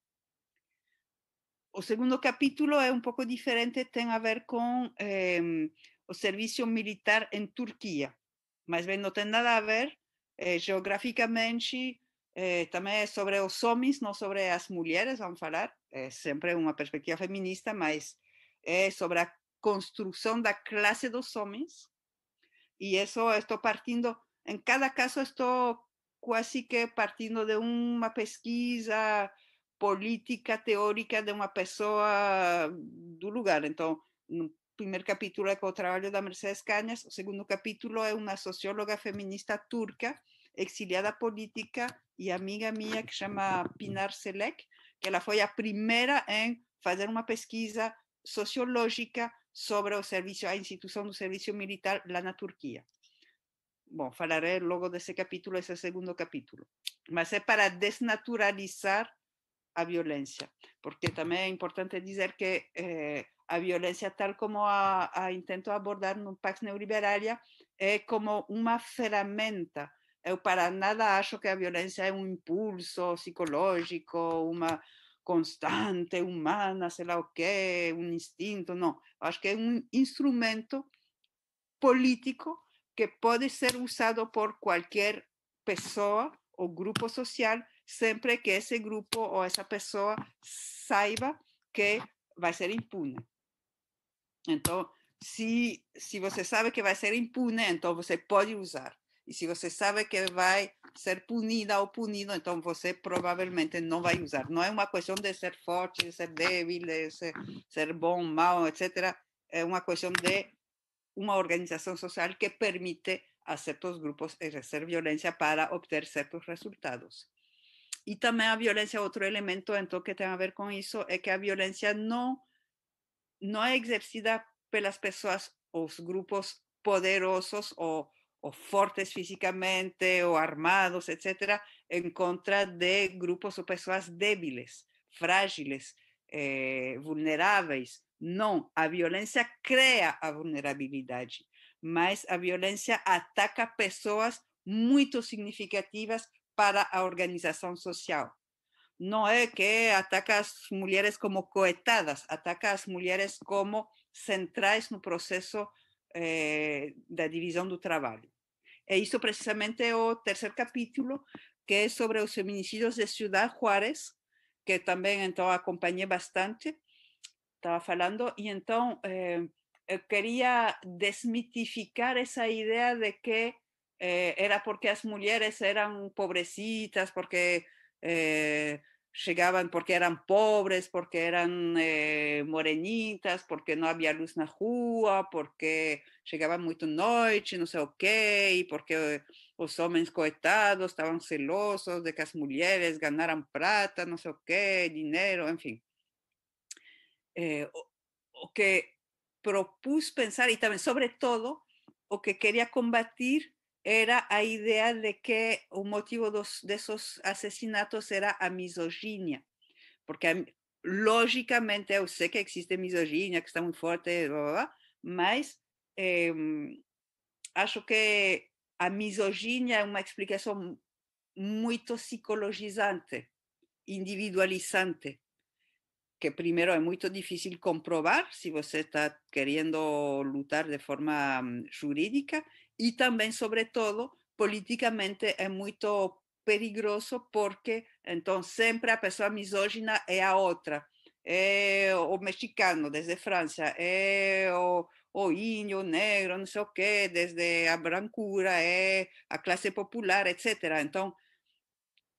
[SPEAKER 3] O segundo capítulo é um pouco diferente, tem a ver com eh, o serviço militar em Turquia, mas bem, não tem nada a ver eh, geograficamente, eh, também é sobre os homens, não sobre as mulheres, vamos falar, é sempre uma perspectiva feminista, mas é sobre a construção da classe dos hombres, y eso estoy partindo, en cada caso estoy casi que partindo de una pesquisa política teórica de una pessoa mm, del lugar. Entonces, el primer capítulo é com o trabalho da Mercedes Cañas o segundo capítulo es una socióloga feminista turca, exiliada política y amiga mía que se llama Pinar Selek, que ela foi a primeira em fazer uma pesquisa sociológica sobre o institución a instituição do serviço militar la na Bueno, hablaré luego de ese capítulo, esse segundo capítulo. Mas es para desnaturalizar a violencia, porque también es importante dizer que la eh, a tal como a, intento abordar no Pax Neoliberalia, es como una ferramenta. Eu eh, para nada acho que a violencia es un impulso psicológico, uma constante, humana, será lá o quê, instinto, no, Acho que un instrumento político que puede ser usado por cualquier persona o grupo social, siempre que ese grupo o esa persona saiba que va a ser impune. Entonces, si se você sabe que va a ser impune, entonces usted puede usar. Y se você sabe que va a ser punida o punido, então pues, eh, probablemente no va a usar. No es una cuestión de ser fuerte, de ser débil, de ser, ser bom, mau, etc. É uma questão de una organización social que permite a certos grupos ejercer violencia para obtener ciertos resultados. Y también la violencia, otro elemento que tiene a ver con eso, es que la violencia no es ejercida por pelas personas o grupos poderosos o o fuertes físicamente o armados, etc., en contra de grupos o personas débiles, frágiles, eh, vulnerables. No, la a violencia crea a vulnerabilidad, mas a violencia ataca personas muy significativas para la organización social. No es que ataca las mujeres como coetadas, ataca las mujeres como centrais no proceso de eh, la división do trabajo. E hizo precisamente el o capítulo, que es sobre los feminicidios de Ciudad Juárez, que también então acompanhei bastante, estaba falando, y entonces eh, eh, quería desmitificar esa idea de que era porque las mujeres eran pobrecitas, porque llegaban porque eran pobres, porque eran eh, morenitas, porque no había luz en la rua, porque llegaban muy noche, no sé qué, y porque los hombres coetados estaban celosos de que las mujeres ganaran plata, no sé qué, dinero, en fin. Eh, o, o, que propuse pensar, y también sobre todo, o que quería combatir era la idea de que el motivo de esos asesinatos era a misoginia, porque lógicamente yo oh, sé que existe misoginia, que está muy fuerte, pero em, acho que a misoginia es una explicación muy psicologizante, individualizante, que primero es muy difícil comprobar si usted está queriendo lutar de forma jurídica e também, sobretudo, politicamente é muito perigoso porque então sempre a pessoa misógina é a outra. É eh, o mexicano desde França, é eh, o, o índio, o negro, não sei o quê, desde eh, a brancura, é a classe popular, etc. Então,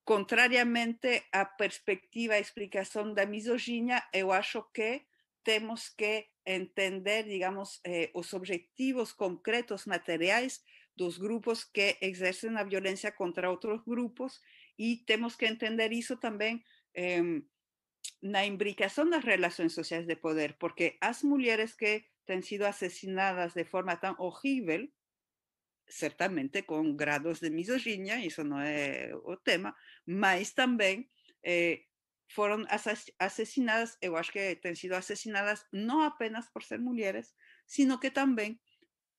[SPEAKER 3] contrariamente à perspectiva, à explicação da misoginia, eu acho que temos que entender, digamos, los eh, objetivos concretos, materiais dos grupos que ejercen la violencia contra otros grupos y tenemos que entender también en em, la imbricación de las relaciones sociales de poder, porque las mujeres que han sido asesinadas de forma tan horrible, ciertamente con grados de misoginia, eso no es el tema, mas también... Eh, fueron asesinadas, yo eh, que han sido asesinadas no apenas por ser mujeres, sino que también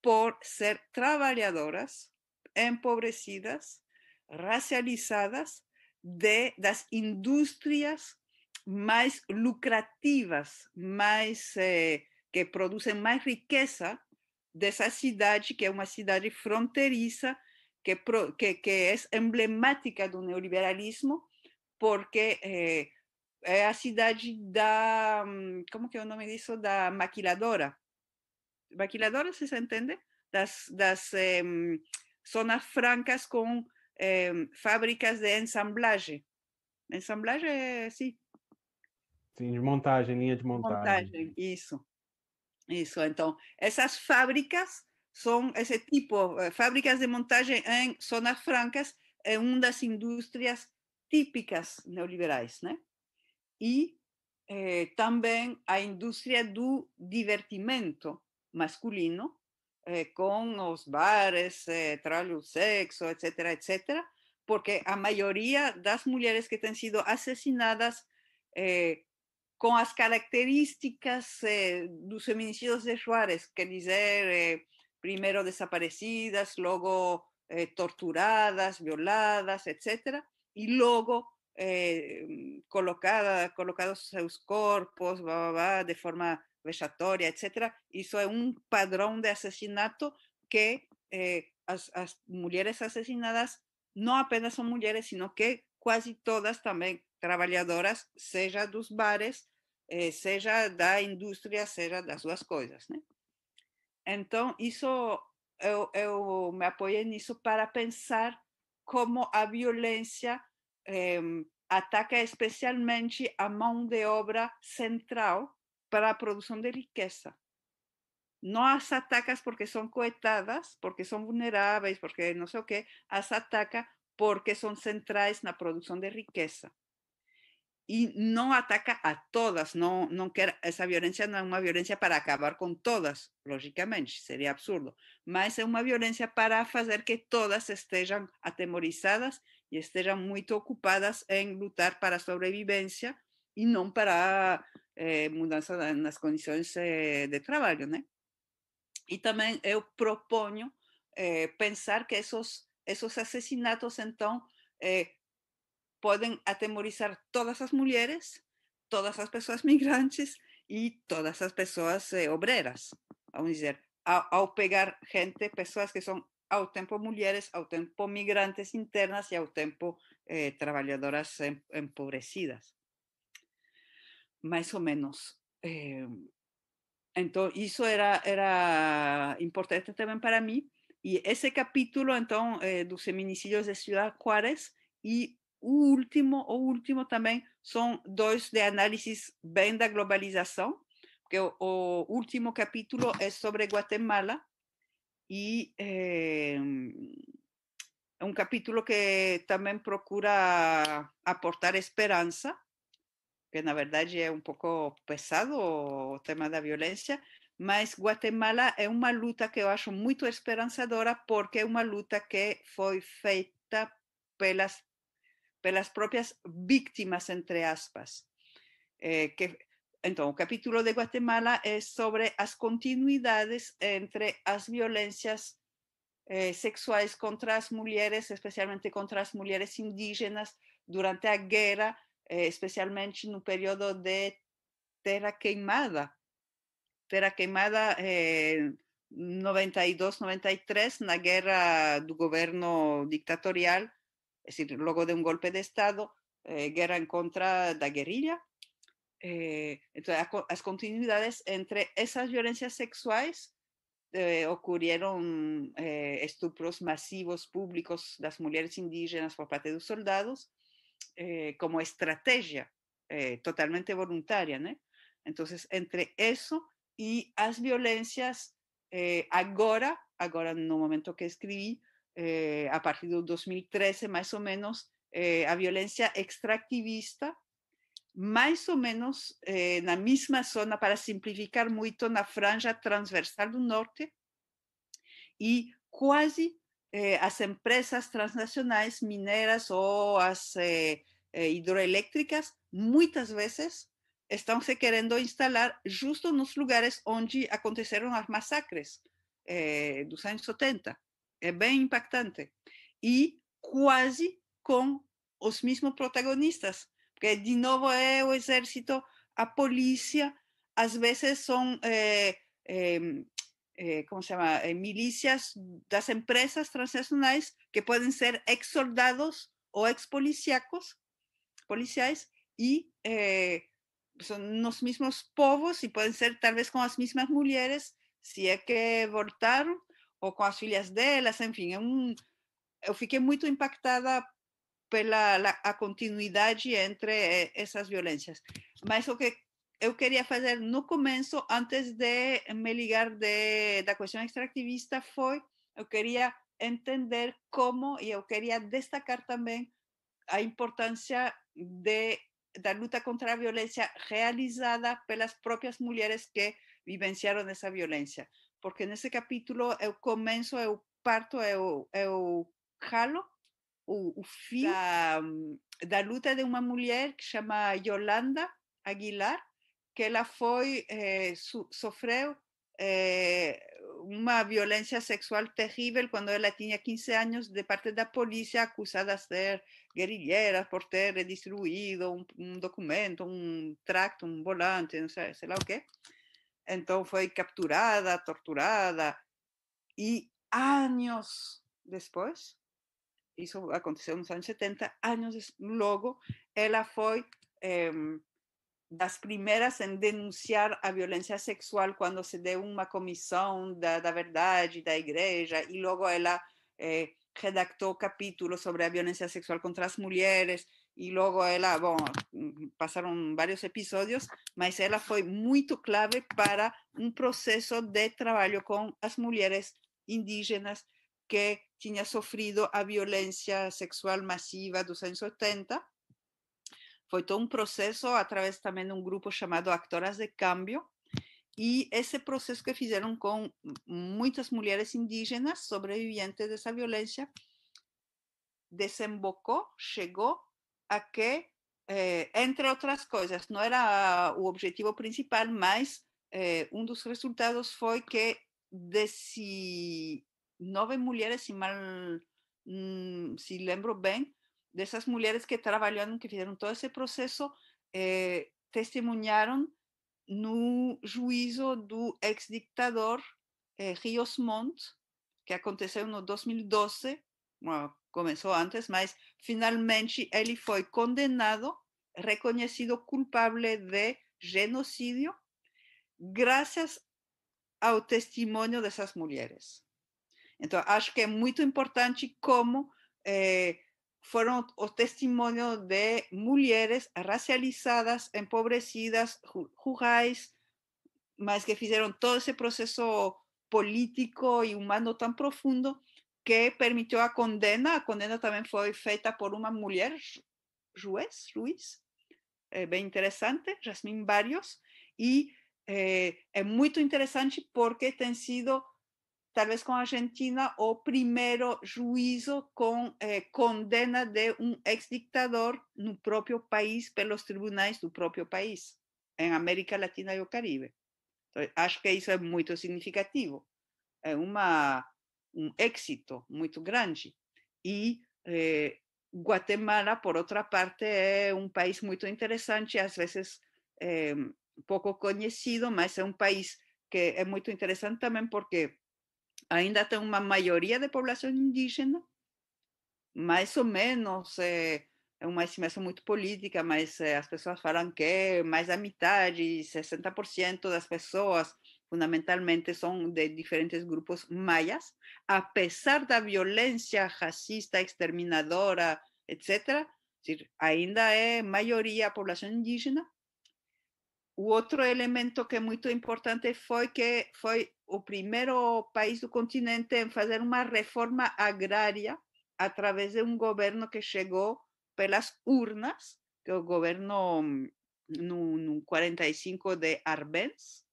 [SPEAKER 3] por ser trabajadoras empobrecidas, racializadas de las industrias más lucrativas, más, eh, que producen más riqueza de esa ciudad, que es una ciudad fronteriza, que, que, emblemática del neoliberalismo, porque eh, é a cidade da. Como que é o nome disso? Da maquiladora. Maquiladora, vocês entendem? Das, das eh, zonas francas com eh, fábricas de ensamblagem. Ensamblagem é, sim.
[SPEAKER 2] Sim, de montagem, linha de montagem. Montagem,
[SPEAKER 3] isso. Isso, então, essas fábricas são esse tipo, eh, fábricas de montagem em zonas francas, é uma das indústrias típicas neoliberais, né? Y eh, también la a industria del divertimento masculino, eh, con los bares, eh, el sexo, etcétera, etcétera, porque a de las mujeres que han sido asesinadas eh, con las características características los feminicidios de que es decir, primero desaparecidas, luego torturadas, violadas, etcétera y luego eh, mm, colocada, colocados sus cuerpos de forma vexatória etc. Hizo un un de asesinato que las eh, mujeres asesinadas, no apenas son mujeres, sino que casi todas también, trabajadoras, sea de los bares, eh, sea de da industria, sea de las cosas. Entonces, Entonces, isso eu, eu me en nisso para pensar cómo a violencia ataca especialmente a mão de obra central para a produção de riqueza. Não as atacas porque são coetadas, porque são vulneráveis, porque não sei o quê, as ataca porque são centrais na produção de riqueza. E não ataca a todas, não, não quer, essa violência não é uma violência para acabar com todas, logicamente, seria absurdo, mas é uma violência para fazer que todas estejam atemorizadas y estén muy ocupadas en luchar para sobrevivencia y no para eh, mudanza las condiciones condiciones eh, de trabajo. Y también también yo eh, pensar que esos asesinatos entonces entonces eh, pueden atemorizar todas las mujeres, todas las personas migrantes y todas las personas obreras. Vamos a decir, al pegar gente, personas que son ao tempo mulheres, ao tiempo migrantes internas y ao tiempo eh, trabajadoras em-, empobrecidas. más o menos. Eh, entonces, eso era, era importante también para mí. Y ese capítulo, entonces, eh, dos feminicidios de Ciudad Juárez y último, o último también son dos de análisis venda globalización porque el último capítulo es sobre Guatemala, y eh, un capítulo que también procura aportar esperanza, que la verdad es un poco pesado el tema de la violencia. Pero Guatemala es una lucha que yo acho muy esperanzadora, porque es una lucha que fue feita pelas, las propias víctimas, entre aspas. Eh, que entonces, el capítulo de Guatemala es sobre las continuidades entre las violencias eh, sexuales contra las mujeres, especialmente contra las mujeres indígenas durante la guerra, eh, especialmente en un periodo de terra queimada. Terra queimada 92-93, la guerra del gobierno dictatorial, es decir, luego de un golpe de Estado, eh, guerra en contra de la guerrilla eh, entonces, las continuidades entre esas violencias sexuales eh, ocurrieron eh, estupros masivos públicos de las mujeres indígenas por parte de los soldados eh, como estrategia totalmente voluntaria. Entonces, entre eso y las violencias, ahora, ahora en el momento que escribí, a partir del 2013 más o menos, la violencia extractivista mais ou menos eh, na mesma zona, para simplificar muito, na franja transversal do norte, e quase eh, as empresas transnacionais mineiras ou as eh, eh hidroelétricas, muitas vezes, estão se querendo instalar justo nos lugares onde aconteceram as massacres dos eh, anos 70. É bem impactante. E quase com os mesmos protagonistas, que de nuevo es o ejército, a policía, a veces son é, eh, em, eh, como se eh, milícias das empresas transnacionales que pueden ser ex-soldados o ex-policíacos, policiais, y son los mismos mesmos povos pueden ser ser vez con las mismas mujeres, si es que voltaram, o con las filhas de enfim, en fin, yo fiquei muy impactada la, continuidad entre eh, esas violencias. Mas lo que yo quería hacer, no começo, antes de me ligar de, la cuestión extractivista, fue yo quería entender cómo y yo quería destacar también la importancia de, la lucha contra la violencia realizada por las propias mujeres que vivenciaron esa violencia. Porque en ese capítulo yo comienzo, yo parto, yo jalo, o, o fim mm, da, luta de una mujer que llama Yolanda Aguilar, que ela fue eh, eh, una violencia sexual terrible cuando ella tenía 15 años de parte de la policía acusada de ser guerrilheira por ter destruído un documento, un tracto, un volante, no sé, sei lá o quê. Então foi capturada, torturada y años después, isso aconteceu nos anos 70, anos logo ela foi das primeiras em denunciar a violência sexual quando se deu uma comissão da, da verdade da igreja e logo ela eh, redactou capítulos sobre a violência sexual contra as mulheres e logo ela, bom, passaram vários episódios, mas ela foi muito clave para um processo de trabalho com as mulheres indígenas que tenía sufrido a violencia sexual masiva los años 80. Fue todo proceso a través también de un grupo llamado Actoras de Cambio. Y ese proceso que hicieron con muchas mujeres indígenas sobrevivientes de esa violencia, desembocó, llegó a que, eh, entre otras cosas, no era el uh, objetivo principal, mas eh, uno de los resultados fue que de si nove mujeres, si mal mm, se lembro de esas mujeres que trabajaron, que hicieron todo ese proceso, eh, testimoniaron en no juicio do ex dictador eh, Rios Montt, que aconteceu no 2012, comenzó antes, mas finalmente él fue condenado, reconocido culpable de genocidio, gracias al testimonio de esas mujeres. Entonces, acho que es muy importante cómo eh, fueron los testimonios de mujeres racializadas, empobrecidas, rurais, mas que hicieron todo ese proceso político y humano tan profundo que permitió a condena. A condena también fue feita por una mujer juez, juiz, eh, interesante, interessante, Jasmine Barrios, y eh, es muy interesante porque tem sido tal vez con Argentina, o primero juicio con eh, condena de un ex dictador no propio país, por los tribunales del propio país, en América Latina y el Caribe. Entonces, acho que eso es muy significativo. Es un éxito muy grande. Y eh, Guatemala, por otra parte, es un país muy interesante, a veces eh, poco conocido, pero es un país que es muy interesante también porque ainda tem uma maioria de população indígena, mais ou menos, é, é uma estimação muito política, mas é, as pessoas falam que é mais da metade, 60% das pessoas, fundamentalmente, são de diferentes grupos maias, apesar da violência racista, exterminadora, etc., é ainda é maioria a população indígena. O outro elemento que é muito importante foi que foi o primer país del continente en hacer una reforma agraria a través de un gobierno que chegou pelas urnas, que é o governo 45 de Arbenz.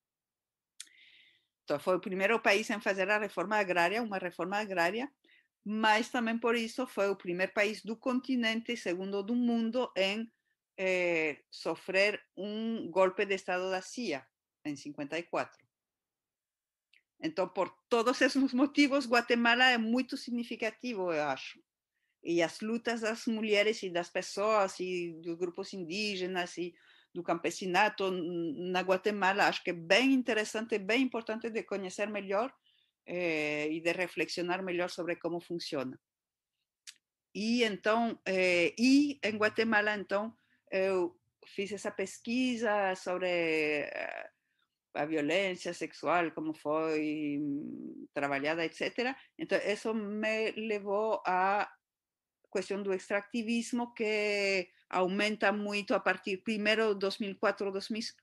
[SPEAKER 3] Então, foi o primeiro país en hacer la reforma agraria, una reforma agraria, mas también por eso fue el primer país del continente, segundo del mundo, en eh, sofrer um golpe de Estado da CIA, en 54. Então, por todos esses motivos, Guatemala é muito significativo, eu acho. E as lutas das mulheres e das pessoas e dos grupos indígenas e do campesinato na Guatemala, acho que é bem interessante, bem importante de conhecer melhor eh, e de reflexionar melhor sobre como funciona. E então, eh, e em Guatemala, então, eu eh, fiz essa pesquisa sobre eh, a violencia sexual, como fue mm, trabajada, etcétera. Entonces, eso me a la cuestión del extractivismo, que aumenta mucho a partir, primero 2004,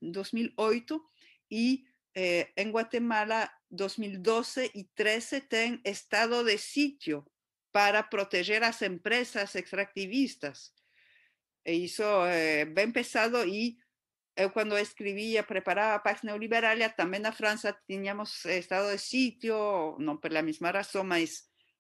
[SPEAKER 3] 2008, Y eh, en Guatemala, 2012 y 13 ten estado de sitio para proteger las empresas extractivistas. E isso é eh, pesado y... Yo eh, escribía, preparaba preparava a página también também na França estado de sitio, no por pues la misma razón, mas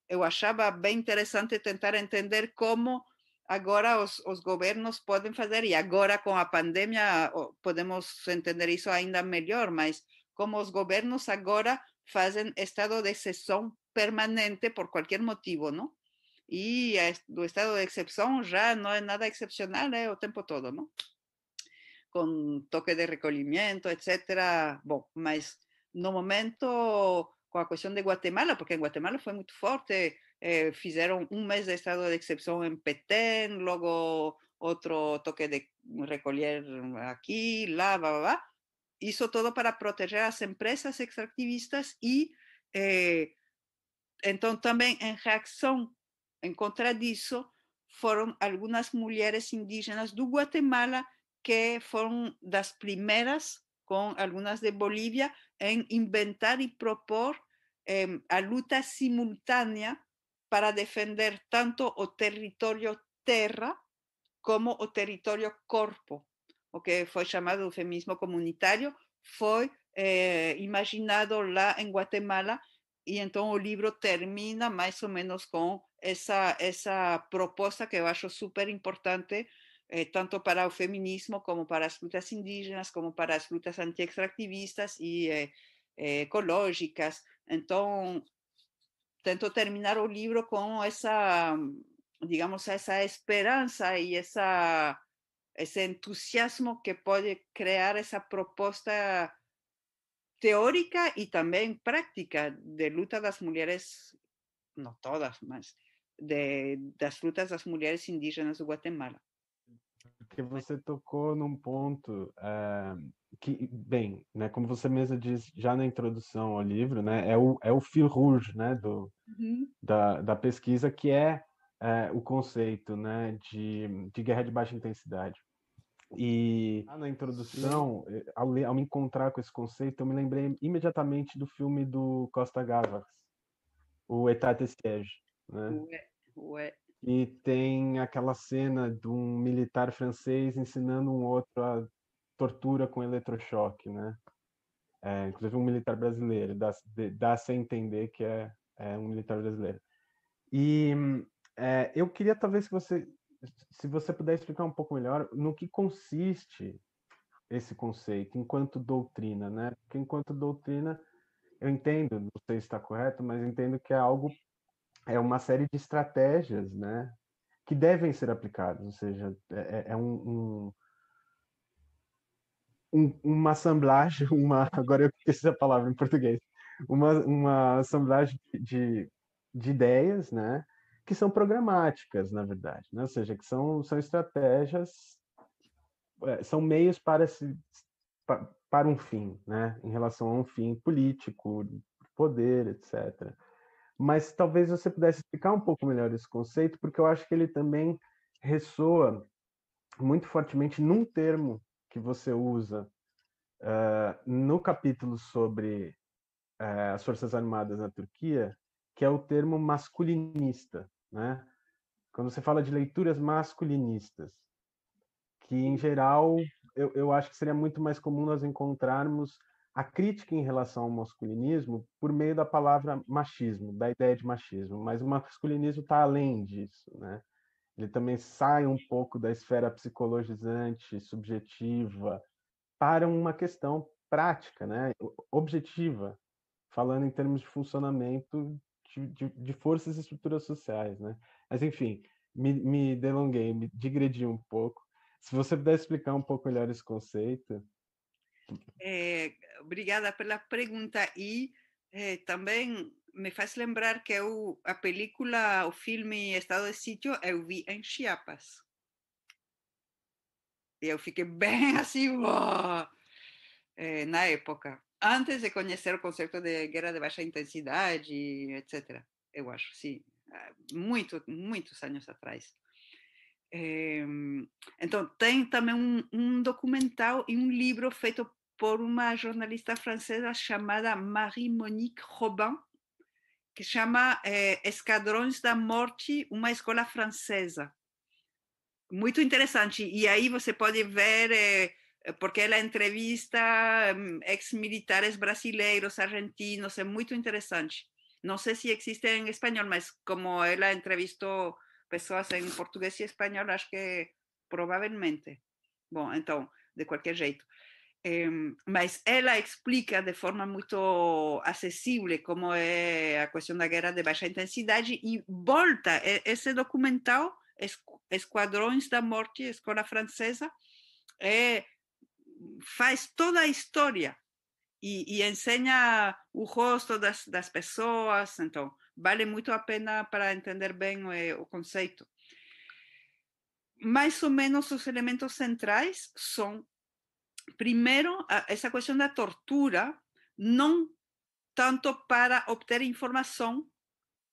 [SPEAKER 3] eu eh, achaba bien interesante tentar entender cómo ahora los gobiernos pueden hacer, y ahora con la pandemia podemos entender eso ainda mejor, mas como los gobiernos ahora hacen estado de excepción permanente por cualquier motivo, ¿no? Y el estado de excepción ya no es nada excepcional, es eh, o tiempo todo, ¿no? con toque de recolimiento etcétera Bom, en no momento, con la cuestión de Guatemala, porque en Guatemala fue muy fuerte, eh, un mes de estado de excepción en Petén, luego otro toque de recolher aquí, la, va, va, Hizo todo para proteger a las empresas extractivistas y eh, entonces también en reacción en en contra eso fueron algunas mujeres indígenas de Guatemala que fueron las primeras, con algunas de Bolivia, en inventar y propor la em, lucha simultánea para defender tanto o territorio terra como o territorio corpo, o que fue llamado eufemismo comunitario, fue eh, imaginado en Guatemala y entonces el libro termina más o menos con esa, esa propuesta que yo acho súper importante eh, tanto para el feminismo como para las frutas indígenas, como para las frutas anti-extractivistas y eh, eh, ecológicas. Entonces, intento terminar el libro con esa, mm, digamos, esa esperanza y esa, ese entusiasmo que puede crear esa propuesta teórica y también práctica de luta de las mujeres, no todas más, de, las frutas de las mujeres indígenas de Guatemala.
[SPEAKER 2] porque você tocou num ponto uh, que, bem, né, como você mesma diz já na introdução ao livro, né, é o, é o fil rouge né, do, uhum. da, da pesquisa, que é uh, o conceito né, de, de guerra de baixa intensidade. E ah, na introdução, eh, ao, ao, me encontrar com esse conceito, eu me lembrei imediatamente do filme do Costa Gavras, o Etat de Siege. Né?
[SPEAKER 3] Ué, ué.
[SPEAKER 2] E tem aquela cena de um militar francês ensinando um outro a tortura com eletrochoque, né? É, inclusive um militar brasileiro, dá-se dá a entender que é, é, um militar brasileiro. E é, eu queria talvez que você, se você puder explicar um pouco melhor no que consiste esse conceito enquanto doutrina, né? Porque enquanto doutrina, eu entendo, não sei se está correto, mas entendo que é algo é uma série de estratégias, né? Que devem ser aplicadas, ou seja, é, é, é um, um um, uma assemblagem, uma agora eu esqueci a palavra em português, uma, uma assemblagem de, de ideias, né, que são programáticas, na verdade, né, ou seja, que são, são estratégias, é, são meios para se para um fim, né, em relação a um fim político, poder, etc mas talvez você pudesse explicar um pouco melhor esse conceito, porque eu acho que ele também ressoa muito fortemente num termo que você usa uh, no capítulo sobre uh, as Forças Armadas na Turquia, que é o termo masculinista, né? Quando você fala de leituras masculinistas, que em geral eu, eu acho que seria muito mais comum nós encontrarmos a crítica em relação ao masculinismo por meio da palavra machismo, da ideia de machismo, mas o masculinismo está além disso, né? Ele também sai um pouco da esfera psicologizante, subjetiva, para uma questão prática, né? objetiva, falando em termos de funcionamento de, de, de forças e estruturas sociais. Né? Mas, enfim, me, me delonguei, me digredi um pouco. Se você puder explicar um pouco melhor esse conceito,
[SPEAKER 3] é, obrigada pela pergunta e é, também me faz lembrar que eu, a película, o filme Estado de Sítio, eu vi em Chiapas. E eu fiquei bem assim, é, na época, antes de conhecer o conceito de guerra de baixa intensidade, etc. Eu acho, sim, ah, muito, muitos anos atrás. É, então, tem também um, um documental e um livro feito por uma jornalista francesa chamada Marie-Monique Robin, que chama é, eh, Escadrões da Morte, uma escola francesa. Muito interessante. E aí você pode ver, é, eh, porque ela entrevista mm, ex-militares brasileiros, argentinos, é muito interessante. Não sei se existe em espanhol, mas como ela entrevistou pessoas em português e espanhol, acho que provavelmente. Bom, então, de qualquer jeito. Em, mas ella explica de forma muito acessível como é a de da guerra de baixa intensidade y volta esse documental Esquadrões da Morte, Escola Francesa, hace eh, faz toda a historia y enseña el o rosto das, personas, entonces vale mucho a pena para entender bien eh, o, concepto. conceito. Mais menos los elementos centrais son primero, ah, esa cuestión de tortura, no tanto para obtener información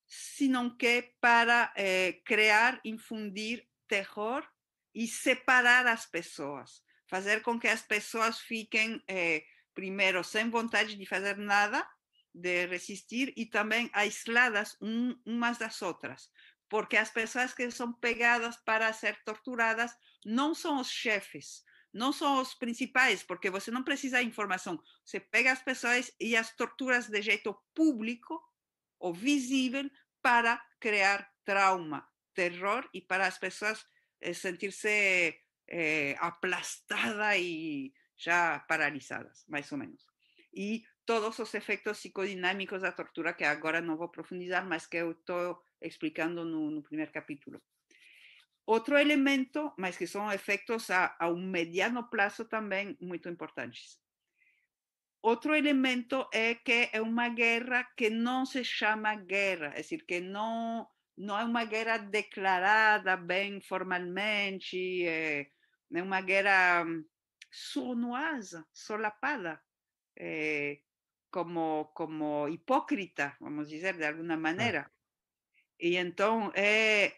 [SPEAKER 3] sino que para eh, crear, infundir terror y separar las personas, fazer con que las personas fiquen eh, primero, sin sem vontade de hacer nada, de resistir y también aisladas unas de das outras, porque las personas que son pegadas para ser torturadas no son los chefes, não são os principais, porque você não precisa de informação. Você pega as pessoas e as torturas de jeito público ou visível para criar trauma, terror e para as pessoas eh, sentir-se é, aplastada e já paralisadas, mais ou menos. E todos os efeitos psicodinâmicos da tortura, que agora não vou profundizar, mas que eu estou explicando no, no primeiro capítulo. Outro elemento, mas que são efeitos a, a um mediano prazo também muito importantes. Outro elemento é que é uma guerra que não se chama guerra, é dizer, que não, não é uma guerra declarada bem formalmente, é, é uma guerra mm, sonoasa, solapada, é, como, como hipócrita, vamos dizer, de alguma maneira. E então é,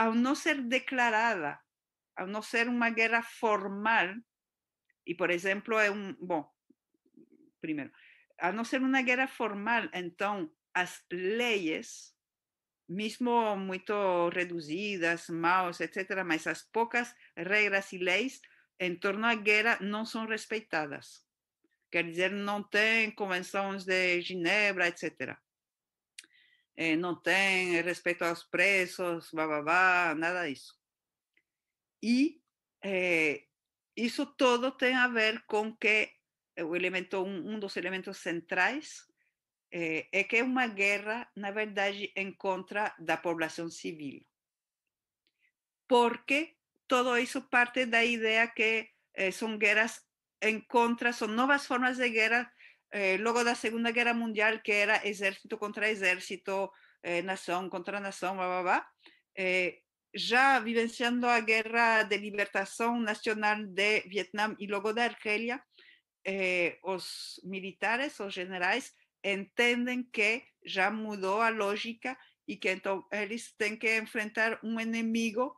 [SPEAKER 3] a no ser declarada, a no ser una guerra formal, y por ejemplo, es eh, un, bueno, primero, a no ser una guerra formal, entonces las leyes, mismo muy reducidas, más etcétera, pero las pocas reglas y leyes en torno a guerra no son respetadas. Quer decir, no tienen convenciones de Ginebra, etcétera eh, no tiene eh, respeito a los presos, nada de eso. Y eso eh, todo tiene a ver con que eh, o elemento los dos elementos centrais es que es una guerra, na verdade, en contra de la población civil. Porque todo eso parte de la idea que son guerras en contra, son nuevas formas de guerra eh, luego de la Segunda Guerra Mundial, que era ejército contra ejército, eh, nación contra nación, eh, ya vivenciando la guerra de libertación nacional de Vietnam y luego de Argelia, los militares, los generales, entienden que ya mudó la lógica y que entonces ellos tienen que enfrentar un enemigo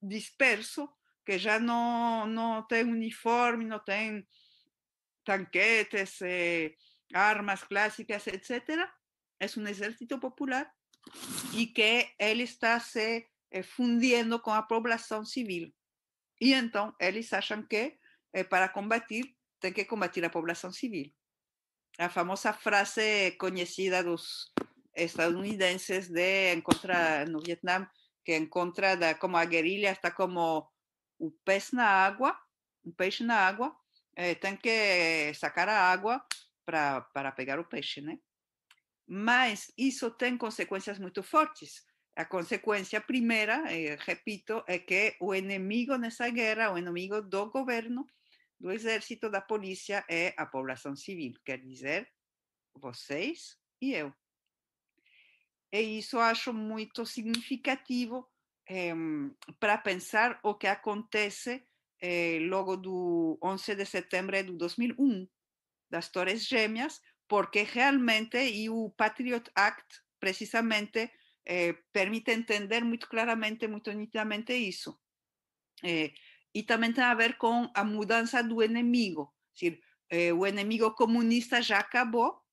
[SPEAKER 3] disperso que ya no, no tiene uniforme, no tiene tanquetes, eh, armas clásicas, etc. Es un ejército popular y que él está se eh, fundiendo con la población civil. Y entonces ellos achan que eh, para combatir, tienen que combatir la población civil. La famosa frase conocida de los estadounidenses de en Vietnam, que en contra de como a guerrilla está como un pez en agua, un pez na agua, é, eh, tem que sacar a água para pegar o peixe, né? Mas isso tem consequências muito fortes. A consequência primeira, eh, repito, é que o inimigo nessa guerra, o inimigo do governo, do exército, da polícia, é a população civil, quer dizer, vocês e eu. E isso acho muito significativo é, para pensar o que acontece eh, logo do 11 de setembro de 2001, das Torres Gêmeas, porque realmente y o Patriot Act, precisamente, eh, permite entender muy claramente, muy nitidamente eso eh, y también tiene tem a ver con la mudanza do enemigo Dizer, eh, o inimigo comunista ya acabó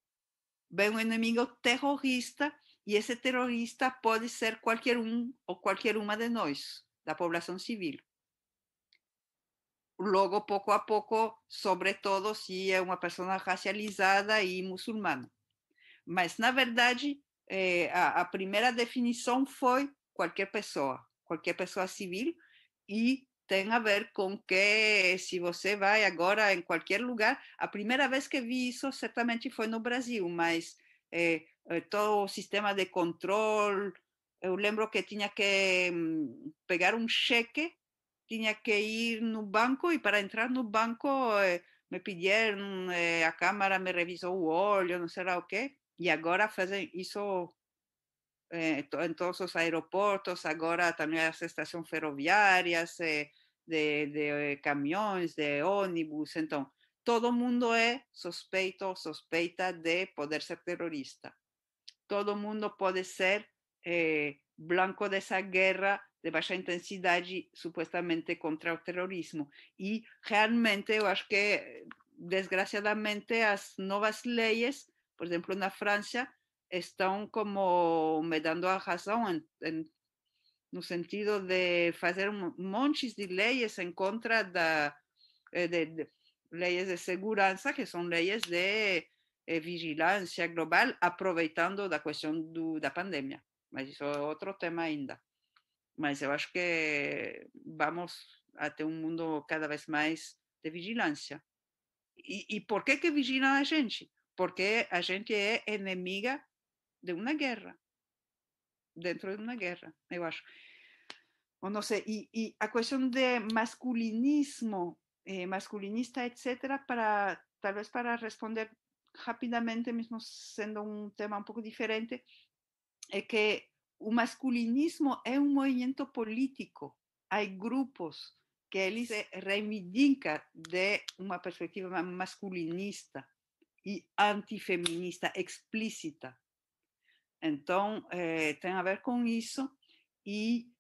[SPEAKER 3] vem un inimigo terrorista, y ese terrorista puede ser qualquer um ou qualquer uma de nós, da población civil. luego poco a poco, sobre todo se é uma pessoa racializada e muçulmana. Mas, na verdade, eh, a, a, primeira definição foi qualquer pessoa, qualquer pessoa civil, e tem a ver com que, se você vai agora em qualquer lugar, a primeira vez que vi isso certamente foi no Brasil, mas eh, eh todo o sistema de controle, eu eh, lembro que tinha que mm, pegar um cheque Tenía que ir no banco y para entrar no banco eh, me pidieron eh, a cámara, me revisó o olho, no sé lá o Y ahora agora fazem eh, en todos los aeropuertos. Ahora también as estações ferroviárias, de, de camiones, de ônibus. Entonces todo mundo es suspeito, sospeita de poder ser terrorista. Todo mundo puede ser blanco de esa guerra de baja intensidad y supuestamente contra el terrorismo. Y realmente yo acho que, eh, desgraciadamente, las nuevas leyes, por ejemplo, en Francia, están como me dando a razón en, en no sentido de hacer montes de leyes en contra eh, de, de, leyes de seguridad, que son leyes de eh, vigilancia global, aprovechando la cuestión de la pandemia. Pero eso es otro tema ainda. mas eu acho que vamos até um mundo cada vez mais de vigilância. E, e por que que vigilam a gente? Porque a gente é inimiga de uma guerra, dentro de uma guerra, eu acho. Ou não sei, e, e a questão de masculinismo, eh, masculinista, etc., para, talvez para responder rapidamente, mesmo sendo um tema um pouco diferente, é que o masculinismo es un movimiento político. Hay grupos que se reivindica de una perspectiva masculinista y antifeminista explícita. Entonces, eh, que a ver con eso. Y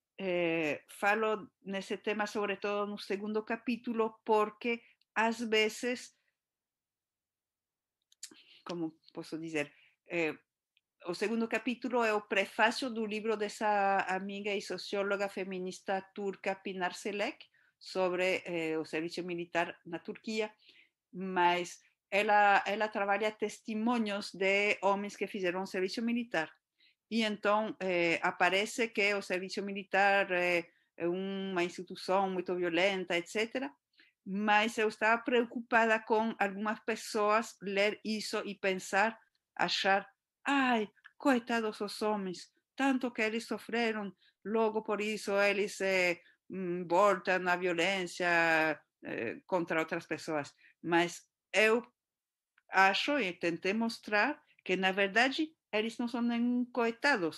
[SPEAKER 3] hablo eh, en ese tema, sobre todo en un segundo capítulo, porque a veces... como puedo decir. Eh, o segundo capítulo é o prefácio do de dessa amiga y socióloga feminista turca Pinar Selek sobre el eh, servicio militar na Turquía. mas ela, ela trabalha testemunhos de homens que fizeram servicio militar. Y e, entonces eh, aparece que o servicio militar es una institución muy violenta, etc. Mas yo estaba preocupada con algunas personas leer isso y e pensar, achar Ay, coitados os homens, tanto que ellos sufrieron, luego por eso ellos se mm, voltam na violência eh, contra otras personas. Mas eu acho e intenté mostrar que, na verdade, ellos no son nem coitados,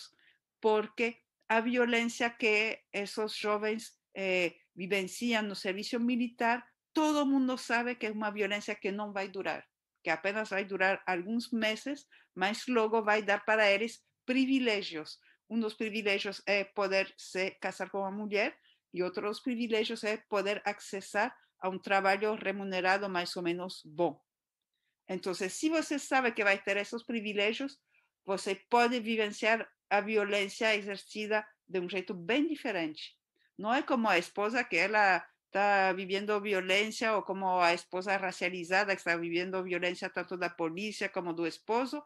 [SPEAKER 3] porque a violencia que esos jóvenes eh, vivencian vivenciam no serviço militar, todo mundo sabe que es una violencia que no va a durar, que apenas a durar algunos meses, mas va a dar para eles privilegios unos privilegios privilégios eh, é poder se casar com uma mulher e otros privilegios privilégios eh, é poder acessar a un trabajo remunerado más o menos bom. Entonces, si você sabe que va a tener esos privilégios, você pues puede vivenciar a violencia exercida de un jeito bem diferente. No es como a esposa que está viviendo violencia o como a esposa racializada que está viviendo violencia tanto de la policía como do esposo,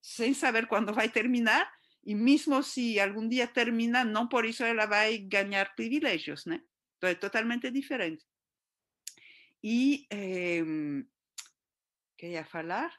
[SPEAKER 3] sem saber quando vai terminar, e mesmo se algum dia termina, não por isso ela vai ganhar privilégios, né? Então é totalmente diferente. E eh, queria falar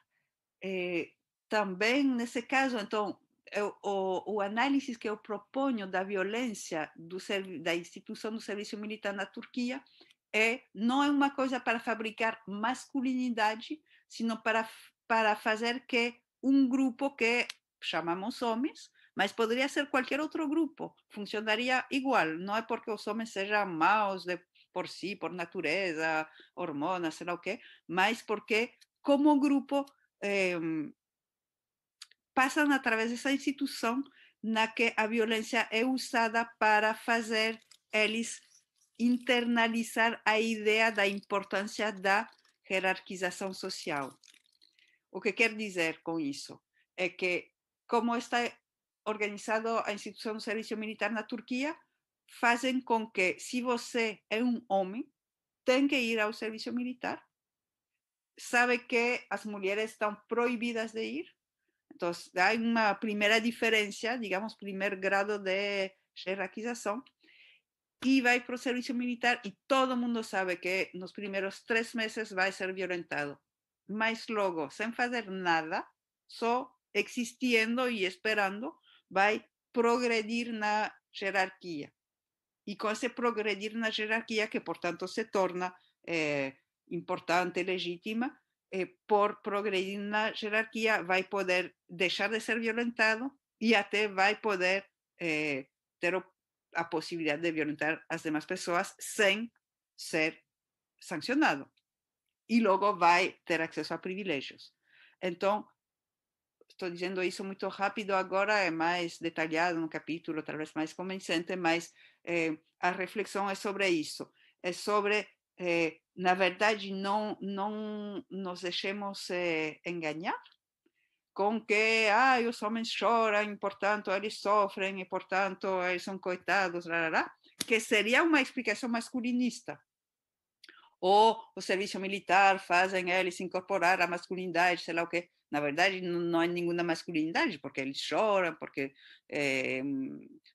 [SPEAKER 3] eh, também nesse caso, então eu, o, o, análise que eu proponho da violência do, da instituição do serviço militar na Turquia é não é uma coisa para fabricar masculinidade, sino para para fazer que un grupo que llamamos hombres, mas podría ser cualquier otro grupo, funcionaría igual. no es porque los hombres sean maus de, por sí, por naturaleza, hormonas, sei lá o quê, porque, como grupo, eh, de esa institución en la que a violencia es usada para fazer eles internalizar a la importancia de da jerarquización social. O que quer dizer con eso es eh, que, como está organizado la institución de servicio militar en Turquía, hacen con que, si usted es un hombre, tem que ir al servicio militar. Sabe que las mujeres están prohibidas de ir. Entonces, hay una primera diferencia, digamos, primer grado de Y va a ir o servicio militar y todo el mundo sabe que los primeros tres meses va a ser violentado mais logo, sin fazer nada, solo existiendo y esperando, va a progredir na jerarquía y con ese progredir na jerarquía, que por tanto se torna eh, importante, legítima, eh, por progredir jerarquía, va a poder dejar de ser violentado y hasta va a poder eh, tener la posibilidad de violentar las demás personas sin ser sancionado. e logo vai ter acesso a privilégios. Então, estou dizendo isso muito rápido agora, é mais detalhado no capítulo, talvez mais convincente, mas é, a reflexão é sobre isso. É sobre, é, na verdade, não, não nos deixemos é, eh, enganar com que ah, os homens choram, portanto, eles sofrem, e, portanto, eles eh, são coitados, lá, lá, lá, que seria uma explicação masculinista ou o serviço militar fazem eles incorporar a masculinidade, sei lá o quê. Na verdade, não há nenhuma masculinidade, porque eles choram, porque é,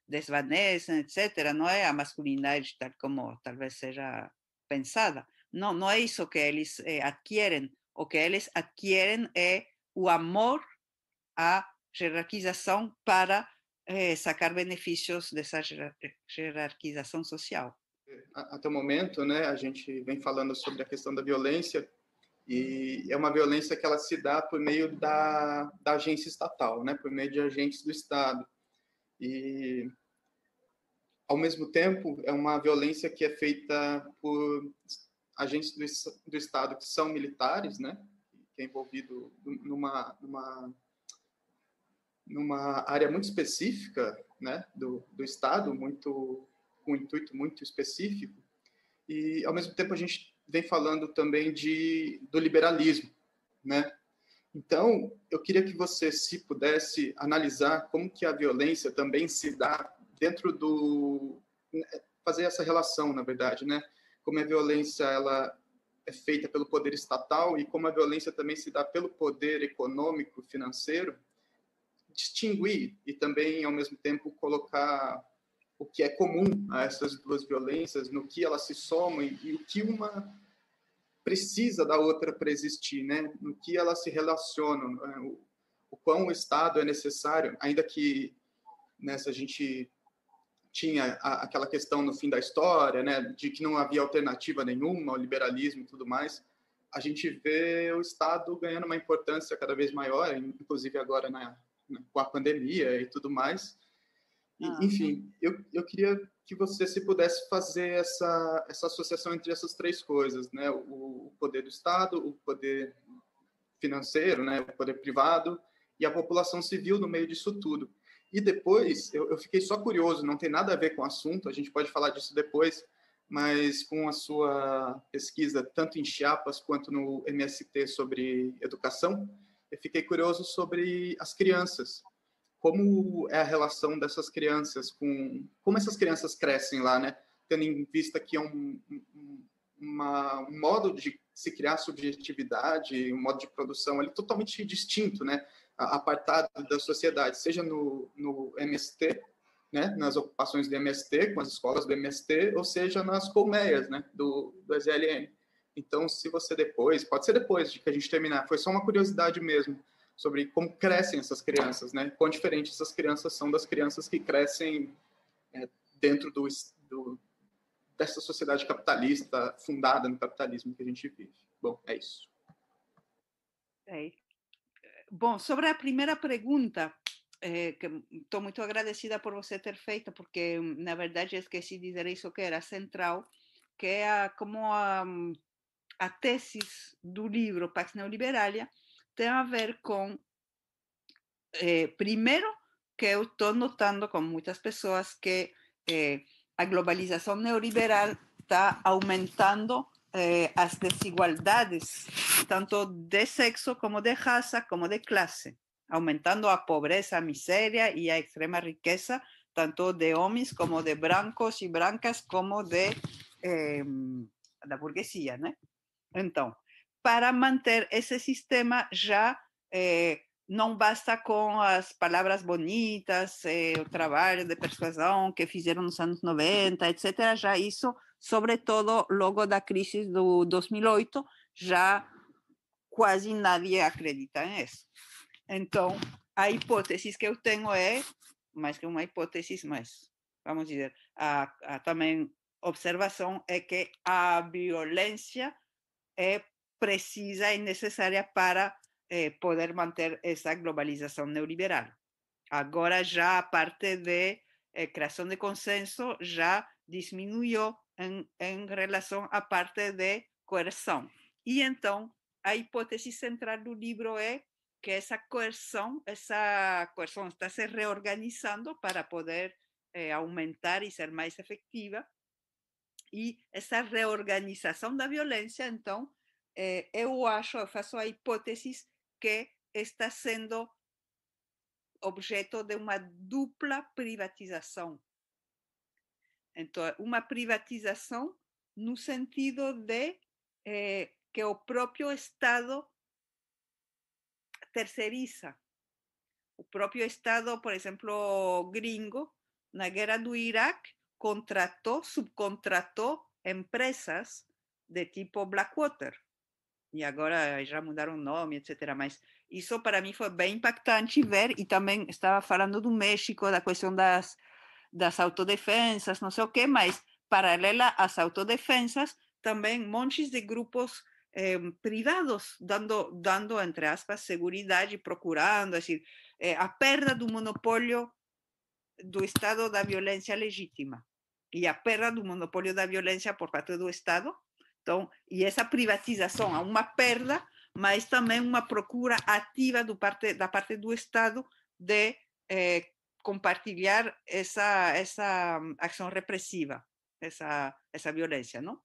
[SPEAKER 3] desvanecem, etc. Não é a masculinidade tal como talvez seja pensada. Não, não é isso que eles é, eh, adquirem. O que eles adquirem é o amor à jerarquização para é, sacar benefícios dessa hierarquização jerarquização social
[SPEAKER 1] até o momento, né, a gente vem falando sobre a questão da violência e é uma violência que ela se dá por meio da, da agência estatal, né, por meio de agentes do Estado. E, ao mesmo tempo, é uma violência que é feita por agentes do, do Estado que são militares, né, que é envolvido numa, numa, numa área muito específica né, do, do Estado, muito com um intuito muito específico. E, ao mesmo tempo, a gente vem falando também de, do liberalismo, né? Então, eu queria que você, se pudesse, analisar como que a violência também se dá dentro do... Né, fazer essa relação, na verdade, né? Como a violência, ela é feita pelo poder estatal e como a violência também se dá pelo poder econômico, financeiro, distinguir e também, ao mesmo tempo, colocar o que é comum a essas duas violências, no que elas se somam e o que uma precisa da outra para existir, né? No que elas se relacionam, né? o, o, quão o Estado é necessário, ainda que nessa né, a gente tinha a, aquela questão no fim da história, né, de que não havia alternativa nenhuma ao liberalismo e tudo mais, a gente vê o Estado ganhando uma importância cada vez maior, inclusive agora na, na, com a pandemia e tudo mais ah. Enfim, eu, eu queria que você se pudesse fazer essa, essa associação entre essas três coisas, né? O, o, poder do Estado, o poder financeiro, né? O poder privado e a população civil no meio disso tudo. E depois, eu, eu fiquei só curioso, não tem nada a ver com o assunto, a gente pode falar disso depois, mas com a sua pesquisa, tanto em Chiapas quanto no MST sobre educação, eu fiquei curioso sobre as crianças como é a relação dessas crianças com como essas crianças crescem lá, né? Tendo em vista que é um, um, uma, um modo de se criar subjetividade, um modo de produção ali totalmente distinto, né? Apartado da sociedade, seja no, no MST, né? Nas ocupações do MST, com as escolas do MST, ou seja nas colmeias, né? Do, do SLN. Então, se você depois, pode ser depois de que a gente terminar, foi só uma curiosidade mesmo sobre como crescem essas crianças, né? Quão diferentes essas crianças são das crianças que crescem é, dentro do, do, dessa sociedade capitalista, fundada no capitalismo que a gente vive. Bom, é isso.
[SPEAKER 3] É. Bom, sobre a primeira pergunta, é, que estou muito agradecida por você ter feito, porque, na verdade, esqueci de dizer isso que era central, que é a, como a, a tese do livro Pax Neoliberalia, tem a ver con, eh, primero, que yo estoy notando con muchas personas que eh, la globalización neoliberal está aumentando eh, las desigualdades, tanto de sexo como de raza, como de clase, aumentando a pobreza, miseria y a extrema riqueza, tanto de hombres como de blancos y blancas, como de em, la burguesía, ¿no? para manter esse sistema já. É, não basta com as palavras bonitas, é, eh, o trabalho de persuasão que fizeram nos anos 90, etc. Já isso, sobretudo logo da crise do 2008, já quase ninguém acredita nisso. Então, a hipótese que eu tenho é, mais que uma hipótese, mas vamos dizer, a, a também observação é que a violência é precisa y necesaria para eh, poder mantener esa globalización neoliberal. Ahora ya, aparte de eh, creación de consenso, ya disminuyó en, relación a parte de coerción. Y entonces, la hipótesis central del libro es que esa coerción, esa coerción está se reorganizando para poder eh, aumentar y ser más efectiva. Y esa reorganización de la violencia, entonces, eh, eu acho, faço a que está sendo objeto de una dupla privatização. Então, uma privatização no sentido de eh, que o propio Estado terceriza. El propio Estado, por ejemplo, gringo, la guerra do Irak, contratou, subcontratou empresas de tipo Blackwater e agora eh, já mudaram o nome, etc. Mas isso para mim foi bem impactante ver, e também estava falando do México, da questão das, das autodefensas, não sei o quê, mas paralela às autodefensas, também montes de grupos eh, privados dando, dando, entre aspas, segurança e procurando, é assim, eh, a perda do monopólio do Estado da violência legítima e a perda do monopólio da violência por parte do Estado Y esa privatización privatização una perda, mas también una procura ativa parte, da parte del Estado de compartir eh, compartilhar essa, essa ação repressiva, essa, essa violência, não?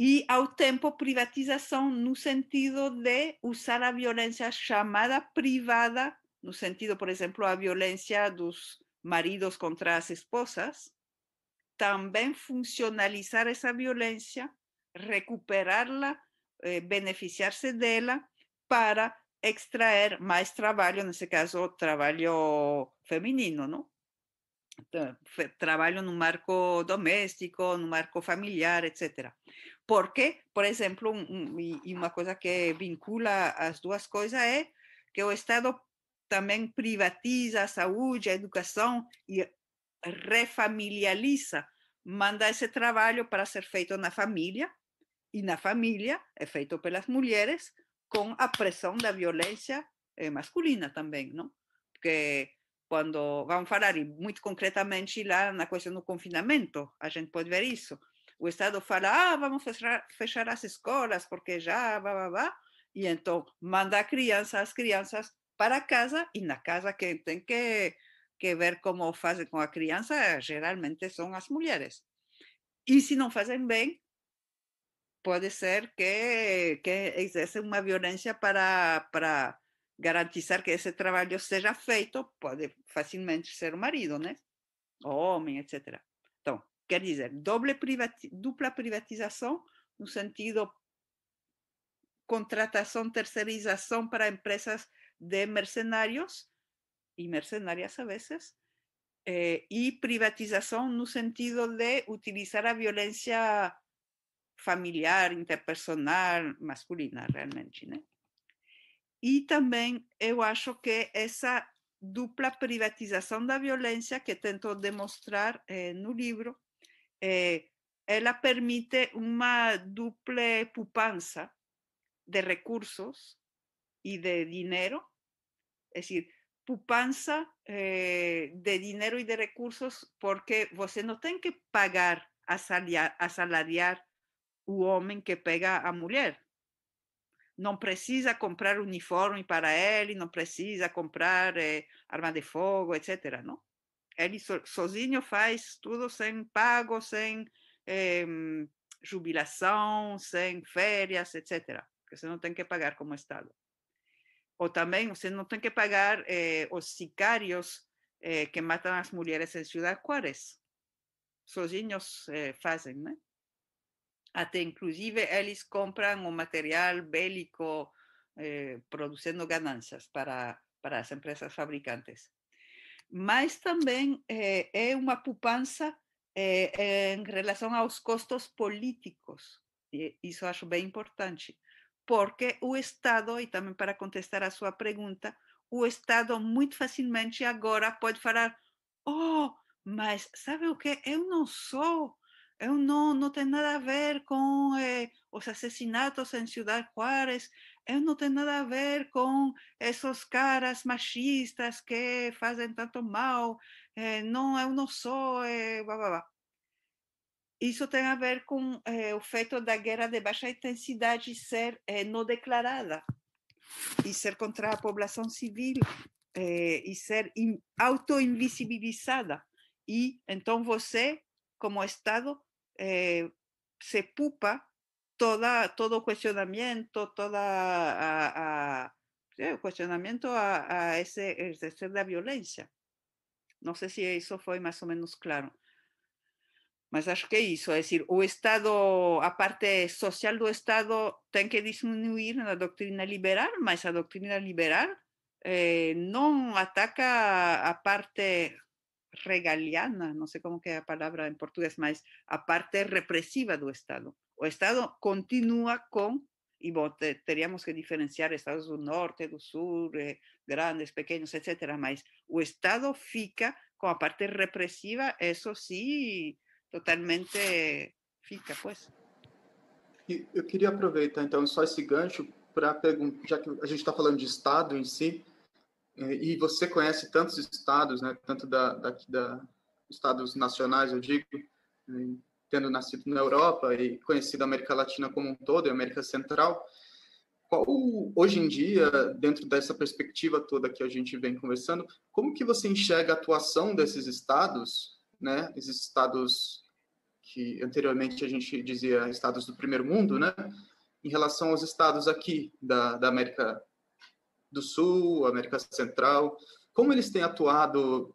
[SPEAKER 3] E, ao tempo, privatização no sentido de usar la violencia llamada privada, no sentido, por exemplo, a violência dos maridos contra las esposas, también funcionalizar esa violencia, recuperarla, eh, beneficiarse de ella para extraer más trabajo, en ese caso, trabajo femenino, ¿no? Trabajo en un marco doméstico, en un marco familiar, etc. Porque, por ejemplo, y una cosa que vincula las dos cosas es que el Estado también privatiza la salud, la educación, refamilializa, manda ese trabajo para ser feito na família, y na família es feito pelas mujeres con a presión da violencia eh, masculina también, ¿no? Porque cuando, vamos hablar, y muy concretamente la na cuestión do confinamento, a gente pode ver eso. O Estado fala, ah, vamos a fechar las escuelas, porque ya, va, va, va, y então manda a criança, as crianças para casa en la casa que tem que que ver como fazem com a criança geralmente são as mulheres. E se não fazem bem, pode ser que, que exerça uma violência para, para garantizar que esse trabalho seja feito, pode facilmente ser o marido, né? O homem, etc. Então, quer dizer, doble privati dupla privatização no sentido contratação, terceirização para empresas de mercenários y mercenarias a veces, eh, y privatización en un sentido de utilizar la violencia familiar, interpersonal, masculina realmente. y también yo creo acho que esa dupla privatización de la violencia que intento demostrar en un libro, eh, permite una dupla pupanza de recursos y de dinero, es decir, Pupanza eh, de dinero y de recursos porque você no tiene que pagar asalariar, salariar o hombre que pega a mujer. No precisa comprar uniforme para él, no precisa comprar eh, arma de fuego, etc. ¿no? Ele sozinho faz tudo sem pago, sem jubilación, jubilação, sem férias, etc. Que se no que pagar como Estado o también ustedes no tienen que pagar eh, los sicarios eh, que matan a las mujeres en Ciudad Juárez. Sus niños eh, hacen, ¿no? inclusive ellos compran un material bélico eh, produciendo ganancias para, para las empresas fabricantes. Más también eh, es una pupanza en relación a los costos políticos. Y eso es acho importante. porque o Estado, e também para contestar a sua pergunta, o Estado muito facilmente agora pode falar: oh, mas sabe o que? Eu não sou, eu não, não tenho nada a ver com eh, os assassinatos em Ciudad Juárez, eu não tenho nada a ver com esses caras machistas que fazem tanto mal, eh, não, eu não sou, eh, blá, blá, blá. Eso tiene a ver con el eh, efecto de la guerra de intensidad y e ser eh, no declarada y e ser contra la población civil y eh, e ser auto Y entonces então como Estado, se pupa todo cuestionamiento toda cuestionamiento a, ese ser la violencia. No sé si eso fue más o menos claro. Mas que hizo, es decir, o Estado, a parte social do Estado, tiene que disminuir la doctrina liberal, mas a doctrina liberal eh, no ataca a parte regaliana, no sé cómo que la palabra en portugués, mas a parte represiva do Estado. O Estado continúa con, y bueno, tendríamos que diferenciar Estados del Norte, del Sur, eh, grandes, pequeños, etcétera, mas o Estado fica con la parte represiva, eso sí, totalmente fica, pois.
[SPEAKER 1] eu queria aproveitar, então, só esse gancho para perguntar, já que a gente está falando de Estado em si, eh, e você conhece tantos estados, né, tanto da, da, da estados nacionais, eu digo, eh, tendo nascido na Europa e conhecido a América Latina como um todo e a América Central, qual, hoje em dia, dentro dessa perspectiva toda que a gente vem conversando, como que você enxerga a atuação desses estados, né, esses estados que anteriormente a gente dizia estados do primeiro mundo, né? Em relação aos estados aqui da, da América do Sul, América Central, como eles têm atuado,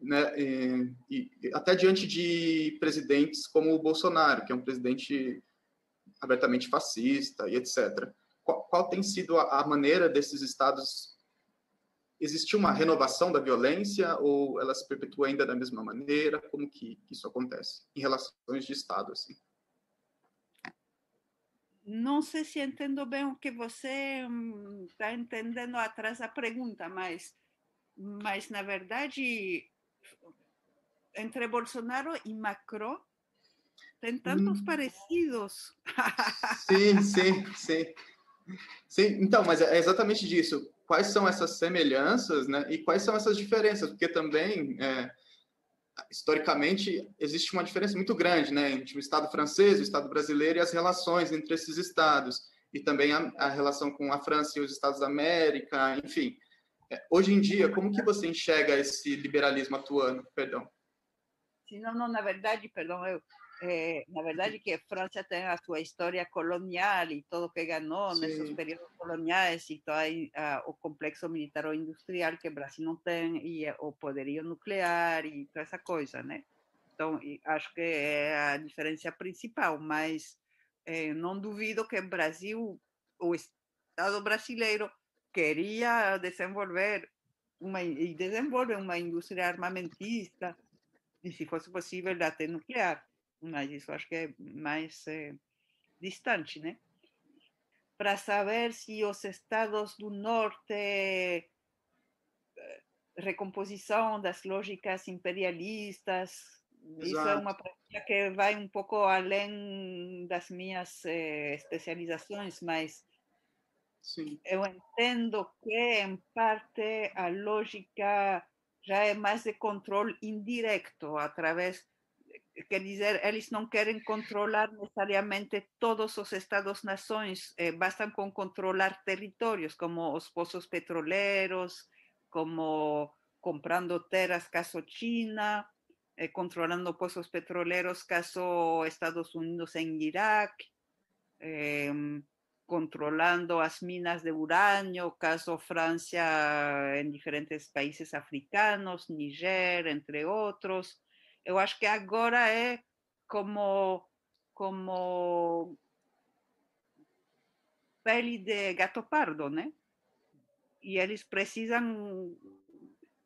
[SPEAKER 1] né? E, e, até diante de presidentes como o Bolsonaro, que é um presidente abertamente fascista e etc. Qual, qual tem sido a, a maneira desses estados Existiu uma renovação da violência ou ela se perpetua ainda da mesma maneira? Como que isso acontece em relações de Estado, assim?
[SPEAKER 3] Não sei se entendo bem o que você está hum, entendendo atrás da pergunta, mas, mas na verdade, entre Bolsonaro e Macron, tem tantos hum. parecidos.
[SPEAKER 1] Sim, sim, sim. Sim, então, mas é exatamente disso quais são essas semelhanças né, e quais são essas diferenças, porque também, é, historicamente, existe uma diferença muito grande né, entre o Estado francês, o Estado brasileiro e as relações entre esses Estados, e também a, a relação com a França e os Estados da América, enfim. É, hoje em dia, como que você enxerga esse liberalismo atuando? Perdão.
[SPEAKER 3] Não, não, na verdade, perdão, eu, eh, la verdad es que Francia tenga su historia colonial y todo que ganó en esos periodos coloniales y todo ah, el complejo militar o industrial que Brasil no tiene y eh, o poderío nuclear y toda esa cosa, Entonces, acho que es la diferencia principal, mas eh, no duvido que Brasil, o Estado brasileiro, quería desenvolver y desarrollar una industria indústria armamentista, y si posible, posible até nuclear. mas isso acho que é mais é, distante, né? Para saber se os estados do norte, eh, recomposição das lógicas imperialistas, Exato. isso é uma pergunta que vai um pouco além das minhas eh, especializações, mas Sim. eu entendo que, em parte, a lógica já é mais de controle indireto, através Quiere dizer, eles no controlar necesariamente todos los estados naciones eh, bastan con controlar territorios como los petroleros, como comprando terras caso China, eh, controlando pozos petroleros caso Estados Unidos en Irak, em, controlando las minas de uranio, caso Francia en diferentes países africanos, Niger, entre otros. Eu acho que agora é como como peli de gato pardo, né? Y e ellos precisan,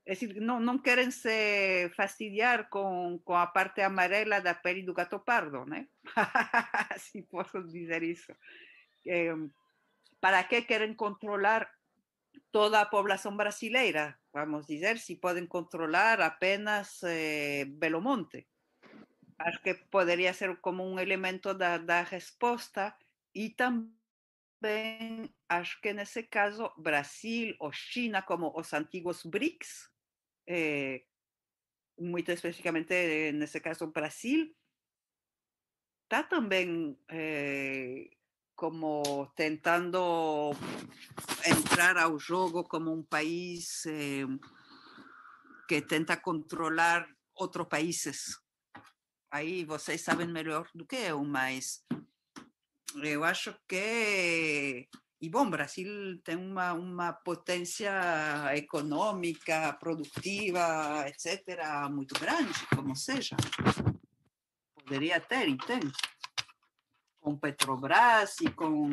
[SPEAKER 3] es decir, no, no quieren se fastidiar con, la parte amarela de la peli del gato pardo, ¿no? si puedo decir eso. ¿Para qué quieren controlar toda la población brasileira? vamos a decir, si pueden controlar apenas eh, Belomonte. Acho que podría ser como un elemento de respuesta respuesta y también, acho que ese caso Brasil o China, como los antiguos BRICS, eh, muy específicamente en ese caso Brasil, está también... Eh, como tentando entrar un juego como un país eh, que tenta controlar otros países. Ahí ustedes saben mejor do que eu, mas yo acho que Y bueno, Brasil tiene una potencia económica, productiva, produtiva, etc., muy grande, como podría tener y tiene com Petrobras e com.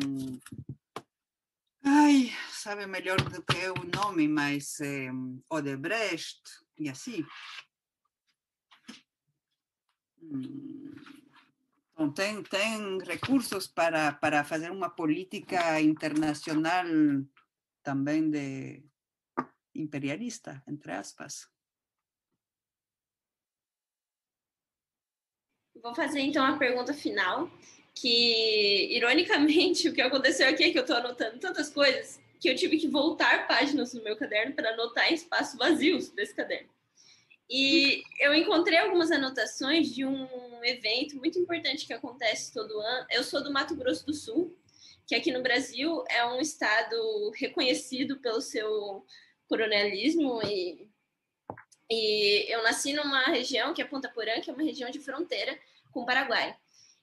[SPEAKER 3] Ai, sabe melhor do que eu o nome, mas é, Odebrecht e assim. Então, tem, tem recursos para, para fazer uma política internacional também de imperialista, entre aspas.
[SPEAKER 4] Vou fazer então a pergunta final, que, ironicamente, o que aconteceu aqui é que eu estou anotando tantas coisas que eu tive que voltar páginas no meu caderno para anotar espaços vazios desse caderno. E eu encontrei algumas anotações de um evento muito importante que acontece todo ano. Eu sou do Mato Grosso do Sul, que aqui no Brasil é um estado reconhecido pelo seu coronelismo e, e eu nasci numa região que é Ponta Porã, que é uma região de fronteira com o Paraguai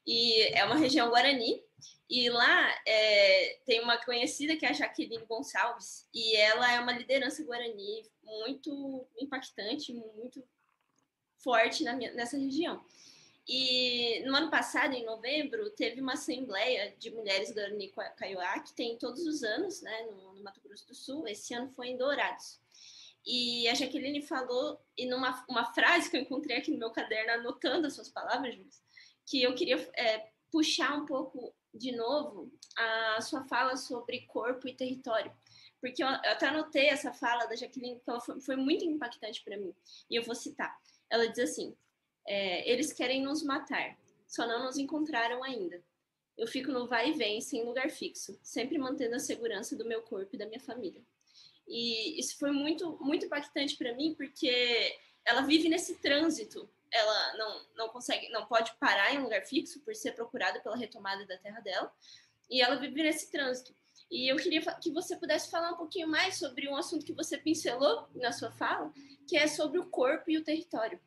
[SPEAKER 4] e é uma região guarani. E lá é, tem uma conhecida que é a Jaqueline Gonçalves, e ela é uma liderança guarani muito impactante, muito forte na minha, nessa região. E no ano passado, em novembro, teve uma assembleia de mulheres Guarani Kaiowá, que tem todos os anos, né, no, no, Mato Grosso do Sul. Esse ano foi em Dourados. E a Jaqueline falou, e numa uma frase que eu encontrei aqui no meu caderno, anotando as suas palavras, Júlia, que eu queria é, puxar um pouco de novo a sua fala sobre corpo e território, porque eu, eu até anotei essa fala da Jaqueline, que ela foi, foi muito impactante para mim, e eu vou citar. Ela diz assim: é, Eles querem nos matar, só não nos encontraram ainda. Eu fico no vai e vem, sem lugar fixo, sempre mantendo a segurança do meu corpo e da minha família. E isso foi muito, muito impactante para mim, porque ela vive nesse trânsito ela não, não consegue, não pode parar em um lugar fixo por ser procurada pela retomada da terra dela, e ela vive nesse trânsito. E eu queria que você pudesse falar um pouquinho mais sobre um assunto que você pincelou na sua fala, que é sobre o corpo e o território.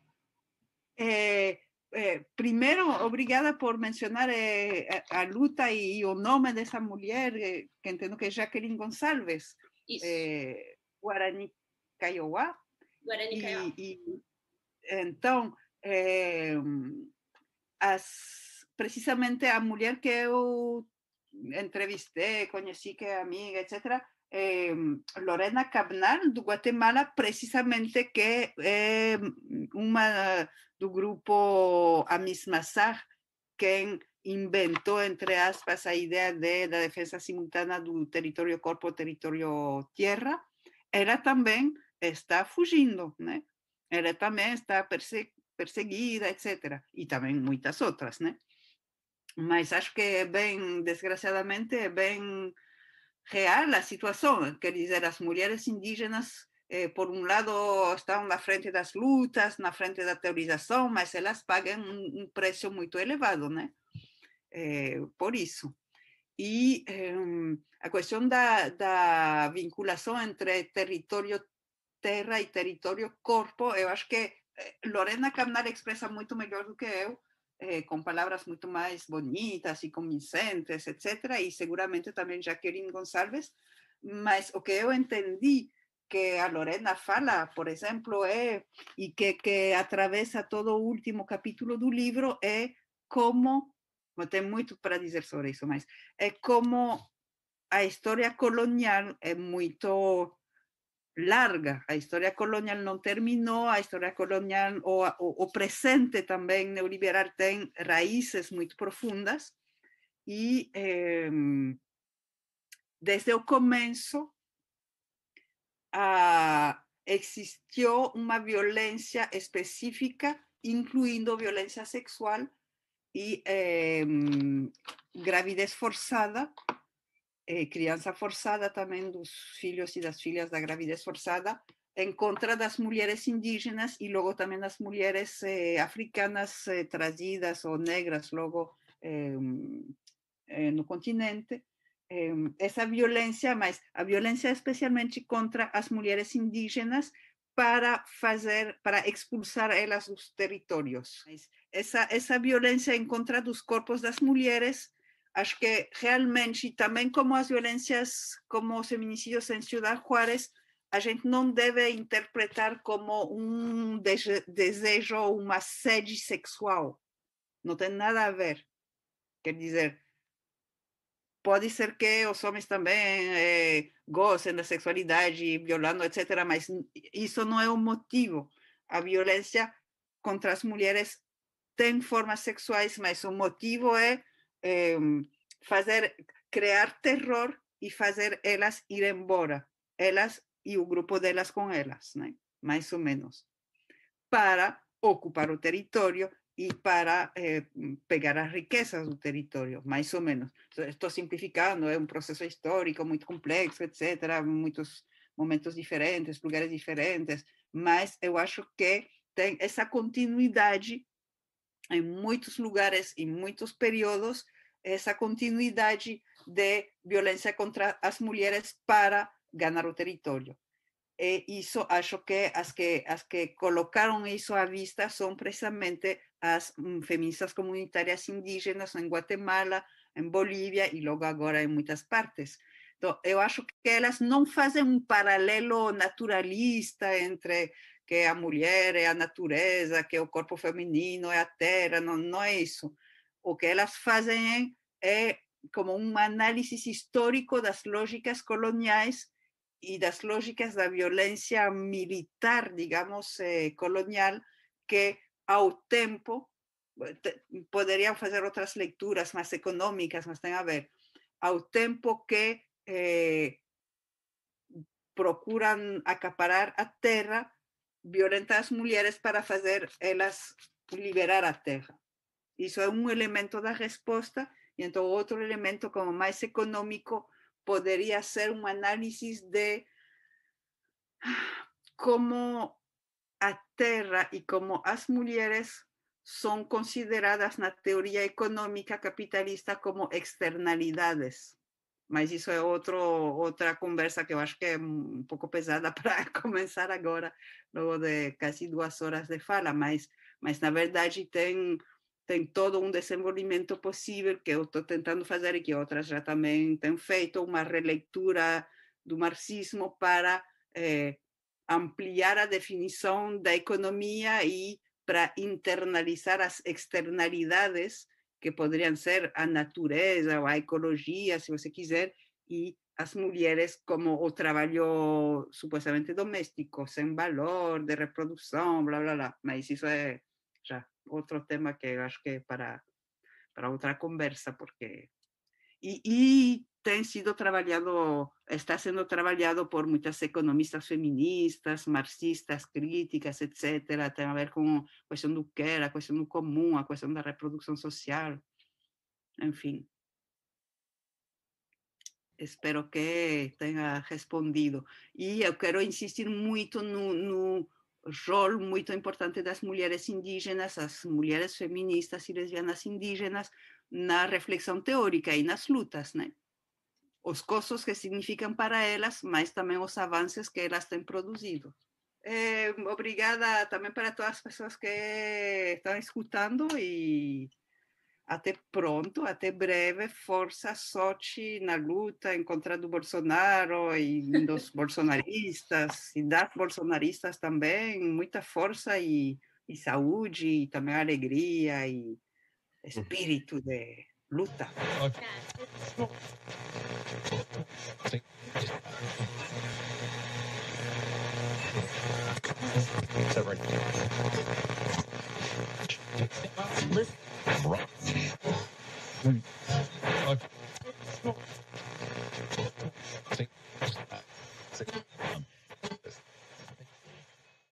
[SPEAKER 3] É, é, primeiro, obrigada por mencionar é, a, é, a, luta e, e, o nome dessa mulher, que entendo que é Jacqueline Gonçalves, é, Guarani Kaiowá. Guarani Kaiowá. E, e, então, Em, precisamente a mujer que yo entrevisté, conocí, que amiga, etcétera em, Lorena Cabnal, de Guatemala, precisamente que é una do grupo Amis Massar, quien inventó entre aspas, la idea de, la defensa simultánea del territorio cuerpo territorio tierra ela también está fugiendo ¿no? también está perseguida. perseguida, etc. E também muitas outras, né? Mas acho que é bem, desgraçadamente, é bem real a situação. Quer dizer, as mulheres indígenas, eh, por um lado, estão na frente das lutas, na frente da teorização, mas elas pagam um, um preço muito elevado, né? por isso. E eh, a questão da, da vinculação entre território terra e território corpo, eu acho que Eh, Lorena Carnal expresa mucho mejor que yo, eh, con palabras mucho más bonitas y convincentes, etc. Y seguramente también Jaqueline González. Mas o que yo entendí que a Lorena fala, por ejemplo, eh, y que, que todo o último capítulo do libro, es como, no tengo muito para dizer sobre eso, mas es como a historia colonial é muito larga. A historia colonial no terminó, la historia colonial o, presente también neoliberal tiene raíces muy profundas y em, desde el comienzo ah, existió una violencia específica, incluyendo violencia sexual y eh, gravidez forzada. eh, criança forçada também dos filhos e das filhas da gravidez forçada em contra das mulheres indígenas e logo também das mulheres eh, africanas eh, trazidas ou negras logo eh, no continente. essa violência, mas a violência especialmente contra as mulheres indígenas para fazer, para expulsar elas dos territórios. Essa, essa violência em contra dos corpos das mulheres Acho que realmente, e também como as violências, como os feminicídios em Ciudad Juárez, a gente não deve interpretar como um desejo ou uma sede sexual. Não tem nada a ver. Quer dizer, pode ser que os homens também é, eh, gostem da sexualidade, violando, etc., mas isso não é o motivo. A violência contra as mulheres tem formas sexuais, mas o motivo é eh, fazer, criar terror e fazer elas ir embora, elas e o grupo delas com elas, né? mais ou menos, para ocupar o território e para eh, pegar as riquezas do território, mais ou menos. Então, estou simplificando, é um processo histórico muito complexo, etc., muitos momentos diferentes, lugares diferentes, mas eu acho que tem essa continuidade em muitos lugares, em muitos períodos, esa continuidad de violencia contra las mujeres para ganar o territorio. E eso acho que as que as que colocaron hizo a vista son precisamente las mm, feministas comunitarias indígenas en Guatemala, en Bolivia y luego ahora en muchas partes. Entonces yo acho que ellas no hacen un paralelo naturalista entre que a mujer es a natureza, que o cuerpo femenino es la tierra, no es eso o que ellas hacen es eh, como un análisis histórico las lógicas coloniales y las lógicas de la violencia militar, digamos, eh, colonial, que al tempo podrían hacer otras lecturas más económicas, más tiene a ver, al tempo que eh, procuran acaparar a terra, violentan a las mujeres para hacerlas liberar a terra. Eso es un elemento da respuesta, y entonces otro elemento como más económico podría ser un análisis de ah, cómo a tierra y cómo las mujeres son consideradas la teoría económica capitalista como externalidades. Mas eso es otra outra conversa que creo que es un poco pesada para comenzar ahora, luego de casi dos horas de fala. Mas, mas na verdade, tem tem todo un desenvolvimento posible que eu estoy tentando fazer e que otras já também têm feito, una releitura do marxismo para eh, ampliar a definição da economía y para internalizar as externalidades que podrían ser a natureza ou a ecologia, se você quiser, e as mujeres como o trabajo supuestamente doméstico, sem valor, de reproducción, bla, bla, bla, Mas isso é já otro tema que que para, para otra conversa, porque... Y, y sido trabajado, está siendo trabajado por muchas economistas feministas, marxistas, críticas, etcétera. Tem a ver com cuestión questão do que a questão do comum, a questão da reprodução social, fin. Espero que tenga respondido. y yo quiero insistir mucho no, no rol muito importante das mulheres indígenas, as mulheres feministas e lesbianas indígenas na reflexão teórica e nas lutas, né? Os costos que significam para elas, mas também os avanços que elas têm produzido. É, obrigada também para todas as pessoas que estão escutando e até pronto, até breve, força, sorte na luta em contra do Bolsonaro e dos bolsonaristas e das bolsonaristas também, muita força e, e saúde e também alegria e espírito de luta.
[SPEAKER 2] Listen. Right.